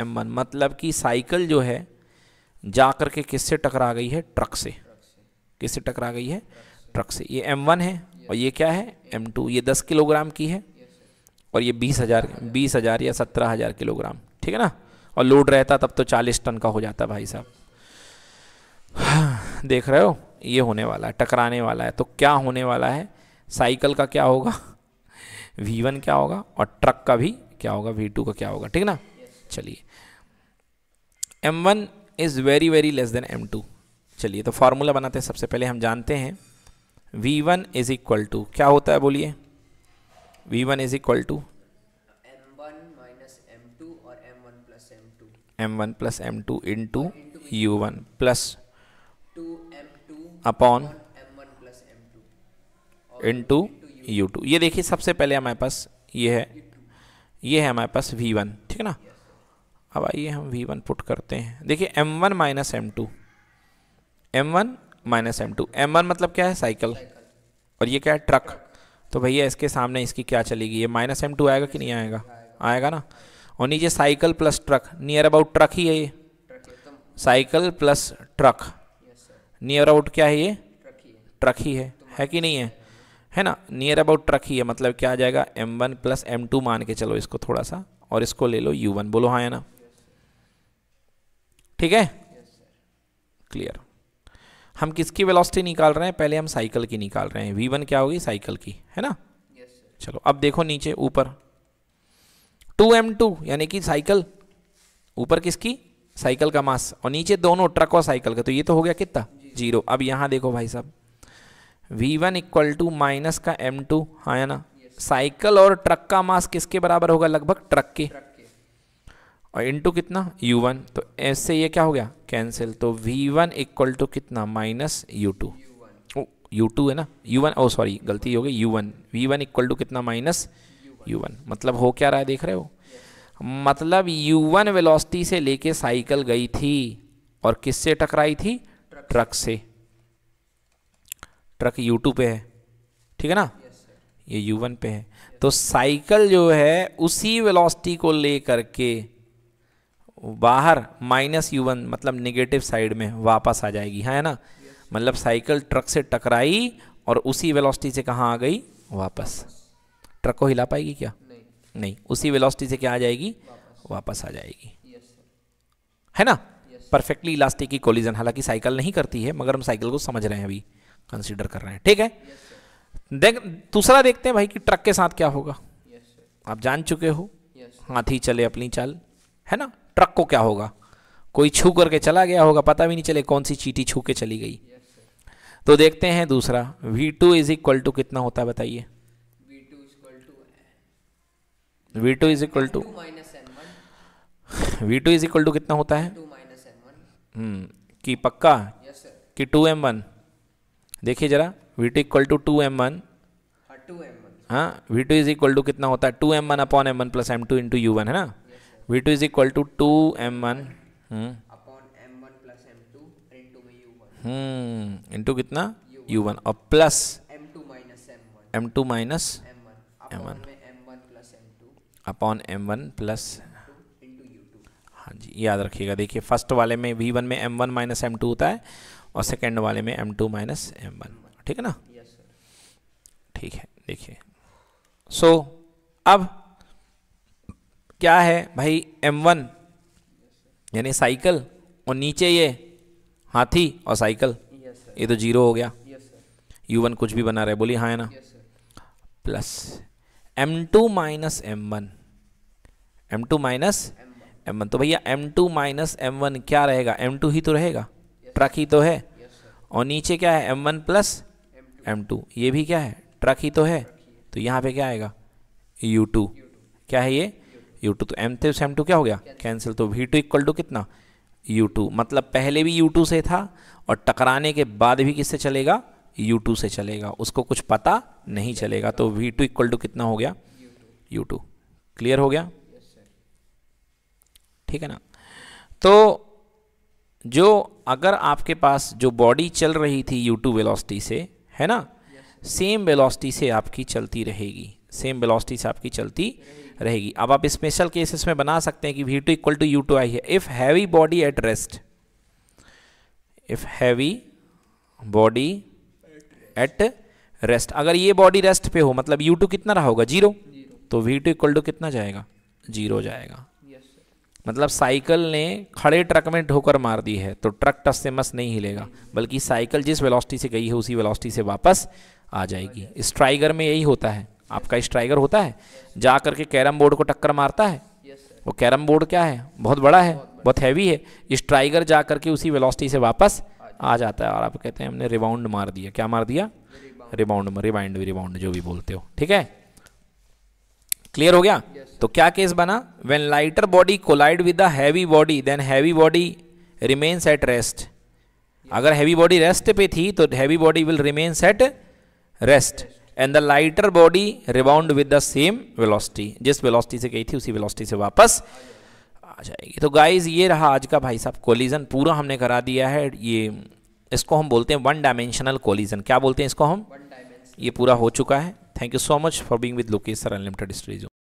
एम वन मतलब कि साइकिल जो है जा करके के किससे टकरा गई है ट्रक से किससे टकरा गई है ट्रक से ये एम वन है और ये क्या है एम टू ये दस किलोग्राम की है और ये बीस हज़ार बीस हज़ार या सत्रह हज़ार किलोग्राम ठीक है ना और लोड रहता तब तो चालीस टन का हो जाता भाई साहब (sighs) देख रहे हो ये होने वाला है टकराने वाला है तो क्या होने वाला है साइकिल का क्या होगा वी (laughs) वन क्या होगा और ट्रक का भी क्या होगा वी टू का क्या होगा ठीक ना चलिए M one is very very less than m two चलिए तो फार्मूला बनाते हैं सबसे पहले हम जानते हैं v one is equal to क्या होता है बोलिए v one is equal to M one plus M two into you one plus upon into you two ये देखिए सबसे पहले हमारे पास ये है ये है हमारे पास वी वन ठीक है ना अब आइए हम वी वन पुट करते हैं देखिए M one minus M two M one minus M two M one मतलब क्या है साइकिल और ये क्या है ट्रक तो भैया इसके सामने इसकी क्या चलेगी ये माइनस एम टू आएगा कि नहीं आएगा आएगा ना और नीचे cycle plus truck near about truck ही है ये cycle plus truck near about क्या है ये ट्रक ही है है कि नहीं है है ना नियर अबाउट ट्रक ही है मतलब क्या आ जाएगा M one plus M two मान के चलो इसको थोड़ा सा और इसको ले लो यू वन बोलो हाँ है ना ठीक है क्लियर हम किसकी वेलोसिटी निकाल रहे हैं पहले हम साइकिल की निकाल रहे हैं v1 क्या होगी साइकिल की है ना yes, चलो अब देखो नीचे ऊपर 2m2 यानी कि साइकिल ऊपर किसकी साइकिल का मास और नीचे दोनों ट्रक और साइकिल का तो ये तो हो गया कितना जीरो अब यहां देखो भाई साहब v1 one equal to minus का m2 टू हाँ है ना yes, साइकिल और ट्रक का मास किसके बराबर होगा लगभग ट्रक के ट्रक और टू कितना यू वन तो एस से ये क्या हो गया कैंसिल तो वी वन इक्वल टू कितना minus you two you two है ना यू वन ओ सॉरी गलती हो गई u one we one equal to कितना माइनस यू वन मतलब हो क्या रहा है देख रहे हो मतलब यू वन वेलोसिटी से लेके साइकिल गई थी और किससे टकराई थी ट्रक से ट्रक यू टू पे है ठीक है ना ये यू वन पे है तो साइकिल जो है उसी वेलोसिटी को लेकर के बाहर माइनस यू वन मतलब निगेटिव साइड में वापस आ जाएगी है हाँ ना मतलब साइकिल ट्रक से टकराई और उसी वेलोसिटी से कहाँ आ गई वापस ट्रक को हिला पाएगी क्या नहीं, नहीं। उसी वेलोसिटी से क्या आ जाएगी वापस, वापस आ जाएगी है ना परफेक्टली इलास्टिक की कोलिजन हालांकि साइकिल नहीं करती है मगर हम साइकिल को समझ रहे हैं अभी कंसिडर कर रहे हैं ठीक है देख दूसरा देखते हैं भाई कि ट्रक के साथ क्या होगा आप जान चुके हो हाथी चले अपनी चाल है ना ट्रक को क्या होगा कोई छू करके चला गया होगा पता भी नहीं चले कौन सी चीटी छू के चली गई yes, तो देखते हैं दूसरा V2 two is equal to कितना होता है बताइए V2 two is equal to we two is equal to कितना होता है हम्म, कि पक्का yes, कि टू एम वन देखिए जरा v two equal to two M one हाँ v two is equal to कितना होता है two M one upon M one plus M two into u one है ना v two is equal to two M one into कितना you one और plus M two minus M one upon M one plus हाँ जी याद रखिएगा देखिए first वाले में वी वन में M one minus M two होता है और सेकेंड वाले में m two minus M one ठीक है ना ठीक है देखिए सो so, अब क्या है भाई एम वन यानी साइकिल और नीचे ये हाथी और साइकिल ये तो जीरो हो गया यू वन कुछ भी बना रहे बोली हाँ है ना plus M two minus M one M two minus M one तो भैया m two minus M one क्या रहेगा एम टू ही तो रहेगा ट्रक ही तो है और नीचे क्या है M one plus M two ये भी क्या है ट्रक ही तो है तो यहाँ पे क्या आएगा यू टू क्या है ये यू टू तो एम थे एम टू क्या हो गया कैंसिल तो वी टू इक्वल टू कितना यू टू मतलब पहले भी यू टू से था और टकराने के बाद भी किससे चलेगा यू टू से चलेगा उसको कुछ पता नहीं चलेगा तो वी टू इक्वल टू कितना हो गया यू टू क्लियर हो गया ठीक है ना तो जो अगर आपके पास जो बॉडी चल रही थी यू टू वेलोसिटी से है ना सेम वेलोसिटी से आपकी चलती रहेगी सेम वेलोसिटी से आपकी चलती रहेगी अब आप स्पेशल केसेस में बना सकते हैं कि v two equal to you two आई है if heavy body at rest if heavy body at rest अगर ये बॉडी रेस्ट पे हो मतलब यू टू कितना रहा होगा जीरो तो वी टू इक्वल टू कितना जाएगा जीरो जाएगा मतलब साइकिल ने खड़े ट्रक में ठोकर मार दी है तो ट्रक टस से मस नहीं हिलेगा बल्कि साइकिल जिस वेलोसिटी से गई है उसी वेलोसिटी से वापस आ जाएगी स्ट्राइगर में यही होता है आपका स्ट्राइगर होता है जा करके कैरम बोर्ड को टक्कर मारता है वो कैरम बोर्ड क्या है बहुत बड़ा है बहुत हैवी है स्ट्राइगर जा करके उसी वेलोसिटी से वापस आ जाता है और आप कहते हैं हमने रिबाउंड मार दिया क्या मार दिया रिबाउंड रिबाइंड रिबाउंड जो भी बोलते हो ठीक है क्लियर हो गया yes, तो क्या केस बना when lighter body collide with the heavy body then heavy body remains at rest अगर हैवी बॉडी रेस्ट पे थी तो heavy body will remains at rest and the lighter body rebound with the same velocity जिस velocity से गई थी उसी velocity से वापस आ जाएगी तो गाइज ये रहा आज का भाई साहब कोलिजन पूरा हमने करा दिया है ये इसको हम बोलते हैं वन डायमेंशनल कोलिजन क्या बोलते हैं इसको हम ये पूरा हो चुका है thank you so much for being with Lokesh sir unlimited stories